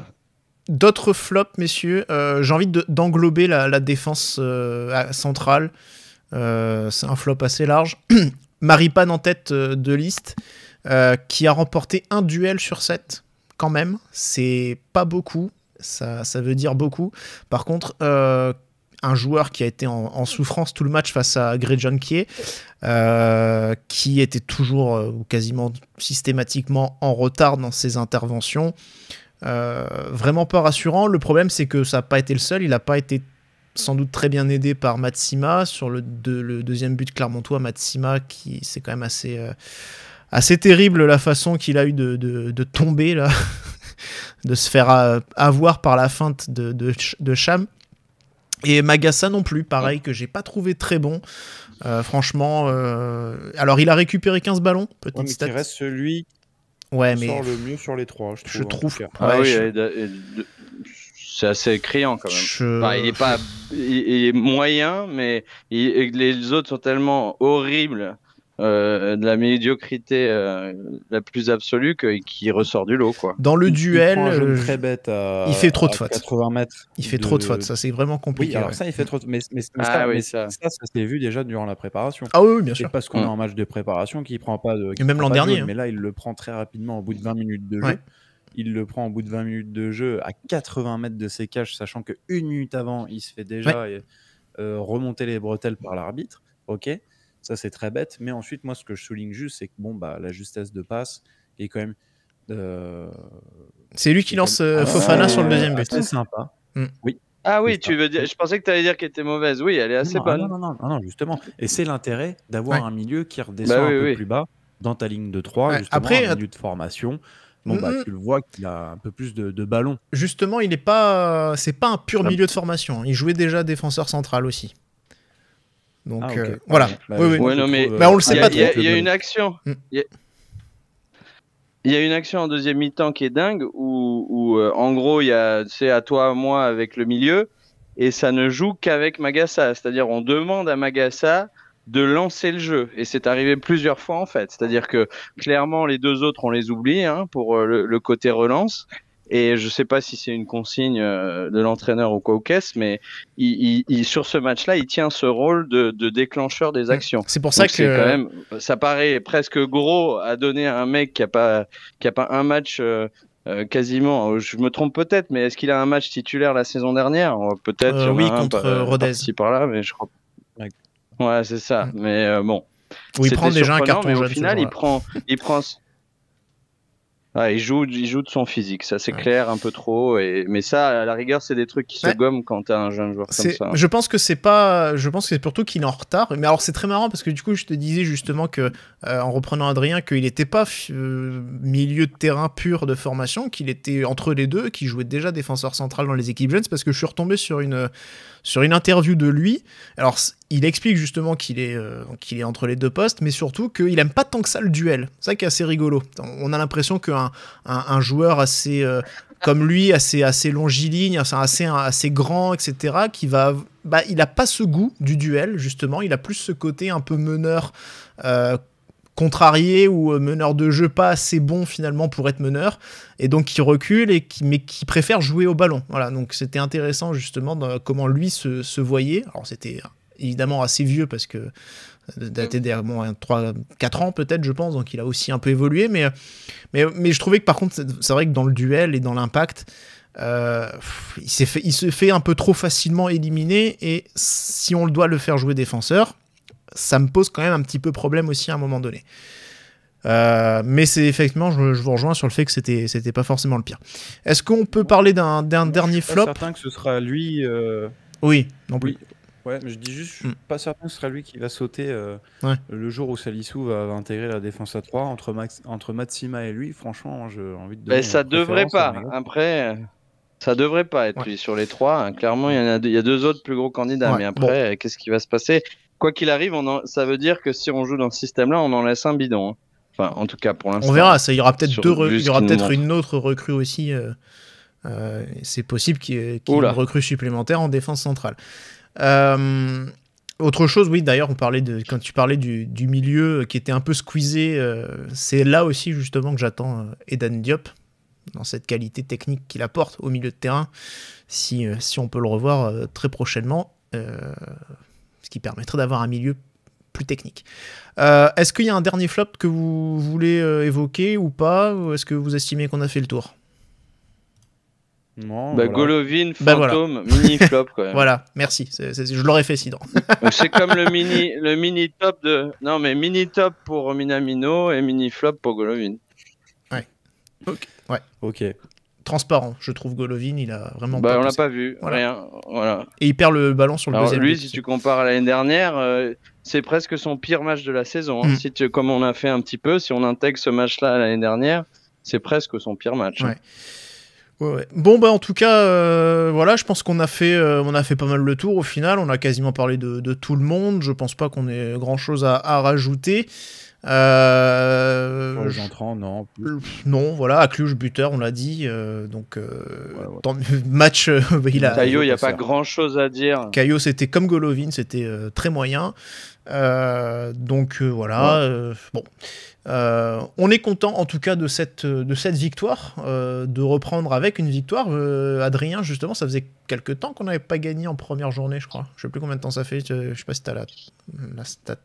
d'autres flops, messieurs. Euh, j'ai envie d'englober de, la, la, défense euh, centrale. C'est un flop assez large. Maripane en tête de liste, qui a remporté un duel sur 7 quand même. C'est pas beaucoup. Ça, ça, veut dire beaucoup. Par contre, un joueur qui a été en, souffrance tout le match face à john Kier, euh, qui était toujours euh, ou quasiment systématiquement en retard dans ses interventions. Euh, vraiment pas rassurant. Le problème, c'est que ça n'a pas été le seul. Il n'a pas été sans doute très bien aidé par Matsima. Sur le, le deuxième but clermontois, Matsima, qui c'est quand même assez, assez terrible la façon qu'il a eu de, tomber, là, de se faire avoir par la feinte de, de, Cham. Et Magassa non plus, pareil, que j'ai pas trouvé très bon. Euh, franchement, euh, alors il a récupéré 15 ballons, peut-être. reste celui ouais, qui mais... sort le mieux sur les trois, je trouve. ah c'est assez criant quand même. il est pas, moyen, mais les autres sont tellement horribles euh, de la médiocrité euh, la plus absolue qui ressort du lot. Quoi. Dans le duel, il, euh, très bête il fait trop de fautes. 80 Il fait trop de fautes, ça c'est vraiment compliqué. Oui, alors ça il fait trop de... mais, mais, ah ça, ça, s'est vu déjà durant la préparation. Ah oui, bien sûr. parce qu'on a mm. en un match de préparation qui prend pas de. même l'an dernier. Hein. Mais là, il le prend très rapidement au bout de 20 minutes de jeu. Il le prend au bout de 20 minutes de jeu à 80 mètres de ses caches sachant que une minute avant, il se fait déjà remonter les bretelles par l'arbitre. Ok. Ça, c'est très bête. Mais ensuite, moi, ce que je souligne juste, c'est que bon, bah, la justesse de passe est quand même. Euh, c'est lui qui lance euh, Fofana sur le deuxième but. C'est sympa. Mm. Oui. Ah oui, tu veux dire, je pensais que tu allais dire qu'elle était mauvaise. Oui, elle est assez bonne. Non, non, non, non, justement. Et c'est l'intérêt d'avoir un milieu qui redescend bah un peu plus bas dans ta ligne de 3, justement, après, un euh, milieu de formation. Bon, bah, mm, mm. tu le vois qu'il a un peu plus de, de Justement, il n'est pas, c'est pas un pur milieu de formation. Hein. Il jouait déjà défenseur central aussi. Donc voilà. mais, on le sait pas Il y, a une action. Hmm. Il y, une action en deuxième mi-temps qui est dingue où, euh, en gros il y a c'est à toi moi avec le milieu et ça ne joue qu'avec Magassa. C'est-à-dire on demande à Magasa de lancer le jeu. Et c'est arrivé plusieurs fois en fait. C'est-à-dire que clairement les deux autres on les oublie hein, pour euh, le, côté relance. Et je sais pas si c'est une consigne euh, de l'entraîneur ou quoi qu'est-ce, mais il, sur ce match-là, il tient ce rôle de, déclencheur des actions. C'est pour ça que quand même, ça paraît presque gros à donner à un mec qui a pas qui a pas un match. Euh, euh, quasiment, je me trompe peut-être, mais est-ce qu'il a un match titulaire la saison dernière Peut-être. oui, contre Rodez. Par par là, mais je crois. Ouais, c'est ça. Mm. Mais bon. il prend déjà un carton mais au Final, il prend, il prend, ah, il, joue, il joue de son physique, ça c'est clair, un peu trop. Mais ça, à la rigueur, c'est des trucs qui se gomment quand t'as un jeune joueur comme ça. Je pense que c'est pas. Je pense que c'est surtout qu'il est en retard. Mais alors, c'est très marrant parce que du coup, je te disais justement que, euh, en reprenant Adrien, qu'il n'était pas euh, milieu de terrain pur de formation, qu'il était entre les deux, qu'il jouait déjà défenseur central dans les équipes jeunes. parce que je suis retombé sur une sur une interview de lui. Alors, il explique justement qu'il est, euh, qu'il est entre les deux postes, mais surtout qu'il aime pas tant que ça le duel. C'est ça qui est assez rigolo. On a l'impression qu'un un, joueur assez euh, comme lui, assez, assez longiligne, assez, assez grand, etc., qui va, bah, il a pas ce goût du duel justement. Il a plus ce côté un peu meneur. Euh, contrarié ou euh, meneur de jeu pas assez bon finalement pour être meneur et donc qui recule et qui mais qui préfère jouer au ballon. Voilà, donc c'était intéressant justement comment lui se, voyait. Alors c'était évidemment assez vieux parce que euh, daté derrière bon, 3 4 ans peut-être je pense donc il a aussi un peu évolué mais mais, je trouvais que par contre c'est vrai que dans le duel et dans l'impact euh, il, se fait un peu trop facilement éliminer et si on le doit le faire jouer défenseur ça me pose quand même un petit peu problème aussi à un moment donné. Euh, mais c'est effectivement, je, vous rejoins sur le fait que c'était c'était pas forcément le pire. Est-ce qu'on peut parler d'un dernier je suis flop pas certain que ce sera lui. Euh, oui, non Oui. Ouais, mais je dis juste, je suis hmm. pas certain que ce sera lui qui va sauter euh, le jour où Salissou va, intégrer la défense à 3 entre Max, entre Matsima et lui. Franchement, j'ai envie de. Mais ben, ça devrait pas. Après. Ça devrait pas être lui sur les trois. Clairement, il y, a deux, il deux autres plus gros candidats. Mais après, qu'est-ce qui va se passer quoi qu'il arrive, ça veut dire que si on joue dans ce système-là, on en laisse un bidon. Hein. Enfin, en tout cas pour l'instant. On verra, ça, il y aura peut-être une autre recrue aussi. Euh, euh, c'est possible qu'il y ait une recrue supplémentaire en défense centrale. Euh, autre chose, oui, d'ailleurs, on parlait de quand tu parlais du, milieu qui était un peu squeezé, c'est là aussi justement que j'attends Edan Diop dans cette qualité technique qu'il apporte au milieu de terrain, si on peut le revoir très prochainement ce qui permettrait d'avoir un milieu plus technique. Euh, est-ce qu'il y a un dernier flop que vous voulez euh, évoquer ou pas Ou est-ce que vous estimez qu'on a fait le tour non, bah, Golovin, bah, fantôme, mini flop. Quand même. voilà, merci. je l'aurais fait sinon. C'est comme le mini, le mini top de. Non, mais mini top pour Minamino et mini flop pour Golovin. Ouais. Ok. Ouais. Ok transparent, je trouve Golovin, il a vraiment. Bah, on l'a pas vu. Rien. Voilà. Et il perd le ballon sur le Alors, deuxième. Lui, si tu compares à l'année dernière, euh, c'est presque son pire match de la saison. Hein. Mm. Si tu, comme on a fait un petit peu, si on intègre ce match-là à l'année dernière, c'est presque son pire match. Hein. Ouais. Bon bah en tout cas euh, voilà je pense qu'on a fait euh, on a fait pas mal le tour au final on a quasiment parlé de, tout le monde je pense pas qu'on ait grand chose à, à rajouter euh, non. Euh, non, voilà, à Cluj, buteur, on l'a dit. Euh, donc, euh, match. il a, Caillot, il n'y a pas grand chose à dire. Caillot, c'était comme Golovin, c'était très moyen. donc, voilà. bon. on est content en tout cas de cette, de cette victoire, de reprendre avec une victoire. Adrien, justement, ça faisait quelques temps qu'on n'avait pas gagné en première journée, je crois. Je sais plus combien de temps ça fait, je, ne sais pas si tu as la stat.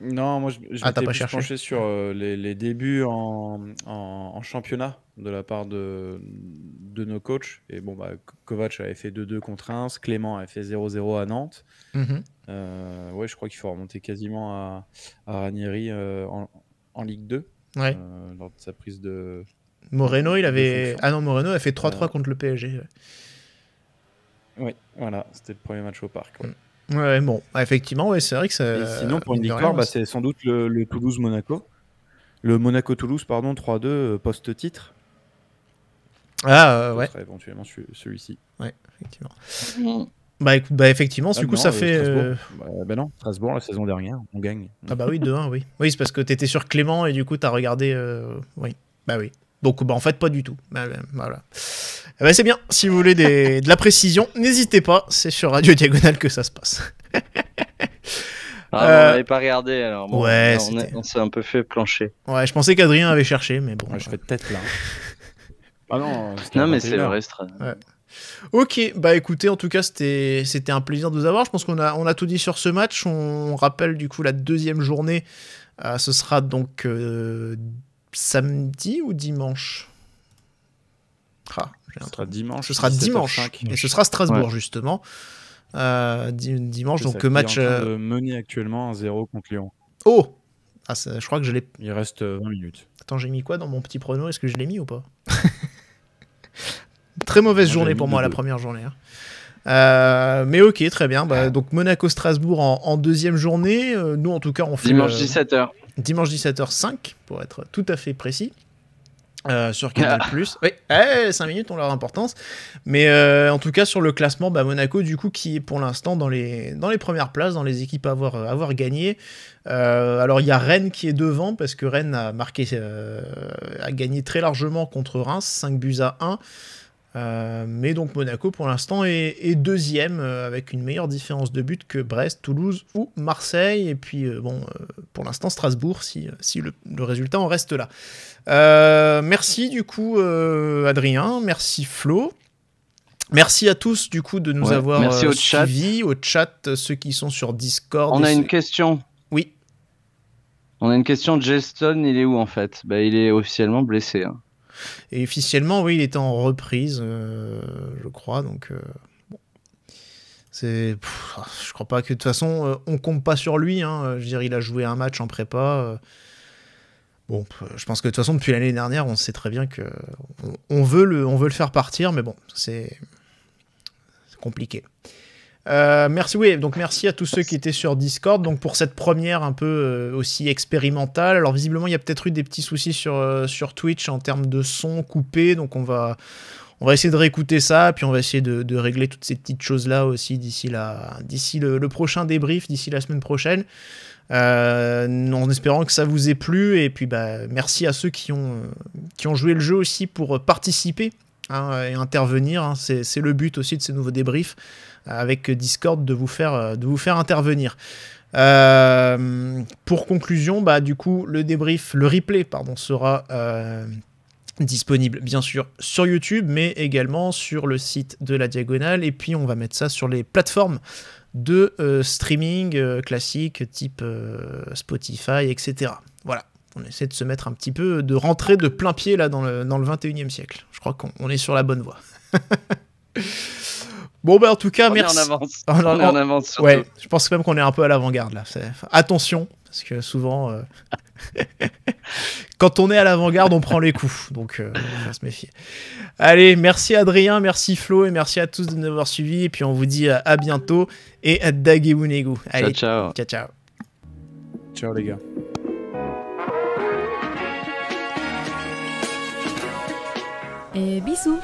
Non, moi je, je ah, penché sur euh, les, débuts en, championnat de la part de, de nos coachs. Et bon, bah, Kovac avait fait 2-2 contre Reims, Clément avait fait 0-0 à Nantes. Mhm. Euh, ouais, je crois qu'il faut remonter quasiment à, à Ranieri euh, en, Ligue 2 ouais. lors de sa prise de. Moreno, il avait. Ah non, Moreno a fait 3-3 contre le PSG. Oui, voilà, c'était le premier match au parc. Mm. Ouais, bon, effectivement, ouais, c'est vrai que c'est. Sinon, pour une victoire, bah, c'est sans doute le, Toulouse-Monaco. Le Monaco-Toulouse, pardon, 3-2, euh, post-titre. Ah, euh, ouais. éventuellement celui-ci. Ouais, effectivement. Mmh. Bah, écoute, bah effectivement, du ah coup, ça euh, fait. Bah, bah, non, Strasbourg, la saison dernière, on gagne. Ah, bah oui, 2-1, oui. Oui, c'est parce que t'étais sur Clément et du coup, t'as regardé. Oui, bah oui. Donc, bah, en fait, pas du tout. Bah, voilà. Eh ben, c'est bien, si vous voulez de la précision, n'hésitez pas, c'est sur Radio Diagonale que ça se passe. Ah, on n'avait euh, pas regardé alors. ouais, on s'est un peu fait plancher. Ouais, je pensais qu'Adrien avait cherché, mais bon. je vais peut-être là. ah non, non mais c'est le reste. Ok, bah écoutez, en tout cas, c'était un plaisir de vous avoir. Je pense qu'on a, on a tout dit sur ce match. On rappelle du coup la deuxième journée. Euh, ce sera donc euh, samedi ou dimanche ce sera dimanche. Ce sera dimanche. Et ce sera Strasbourg, justement. Euh, dimanche, donc match. Est euh, actuellement 1-0 contre Lyon. Oh ah, Je crois que je l'ai. Il reste 20 euh, minutes. Attends, j'ai mis quoi dans mon petit prono Est-ce que je l'ai mis ou pas Très mauvaise journée pour moi, la première journée. Hein. mais ok, très bien. Bah, donc Monaco-Strasbourg en, en, deuxième journée. Nous, en tout cas, on fait. Dimanche 17h. Dimanche 17h05, pour être tout à fait précis. Euh, sur Canal+. Plus. Oui, 5 eh, minutes ont leur importance. Mais euh, en tout cas, sur le classement, bah, Monaco, du coup, qui est pour l'instant dans les, dans les premières places, dans les équipes à avoir, gagné. Euh, alors, il y a Rennes qui est devant, parce que Rennes a, marqué, a gagné très largement contre Reims, 5 buts à 1. Euh, mais donc Monaco pour l'instant est, deuxième euh, avec une meilleure différence de but que Brest, Toulouse ou Marseille. Et puis euh, bon, pour l'instant Strasbourg si, si le, résultat en reste là. merci du coup Adrien, merci Flo. Merci à tous du coup de nous avoir merci au suivis, chat. au chat, ceux qui sont sur Discord. On a une question. Oui. On a une question de il est où en fait bah, Il est officiellement blessé. Hein. Et officiellement, oui, il était en reprise, euh, je crois. Donc, euh, bon. c'est, ah, je crois pas que de toute façon, on euh, on compte pas sur lui. Hein, je veux il a joué un match en prépa. Euh. Bon, je pense que de toute façon, depuis l'année dernière, on sait très bien que veut le, on veut le faire partir, mais bon, c'est compliqué. Euh, merci, oui, donc merci à tous ceux qui étaient sur Discord donc pour cette première un peu euh, aussi expérimentale. Alors visiblement, il y a peut-être eu des petits soucis sur, euh, sur Twitch en termes de son coupé, donc on va, on va essayer de réécouter ça, puis on va essayer de, régler toutes ces petites choses-là aussi d'ici d'ici le, prochain débrief, d'ici la semaine prochaine. en espérant que ça vous ait plu, et puis bah, merci à ceux qui ont, qui ont joué le jeu aussi pour participer hein, et intervenir. Hein. C'est le but aussi de ces nouveaux débriefs avec Discord de vous faire, euh, de vous faire intervenir. Euh, pour conclusion, bah, du coup, le débrief, le replay, pardon, sera euh, disponible bien sûr sur YouTube, mais également sur le site de la Diagonale. Et puis, on va mettre ça sur les plateformes de streaming classiques, type Spotify, etc. Voilà. On essaie de se mettre un petit peu, de rentrer de plein pied là dans le, dans le 21e siècle. Je crois qu'on est sur la bonne voie. Bon, bah, en tout cas, on en avance. Ouais, je pense même qu'on est un peu à l'avant-garde là. Attention, parce que souvent, euh, quand on est à l'avant-garde, on prend les coups. Donc, euh, on va se méfier. Allez, merci Adrien, merci Flo et merci à tous de nous avoir suivis. Et puis, on vous dit à, bientôt et à Dagewunegu. Allez, Ciao, ciao. ciao les gars. Et bisous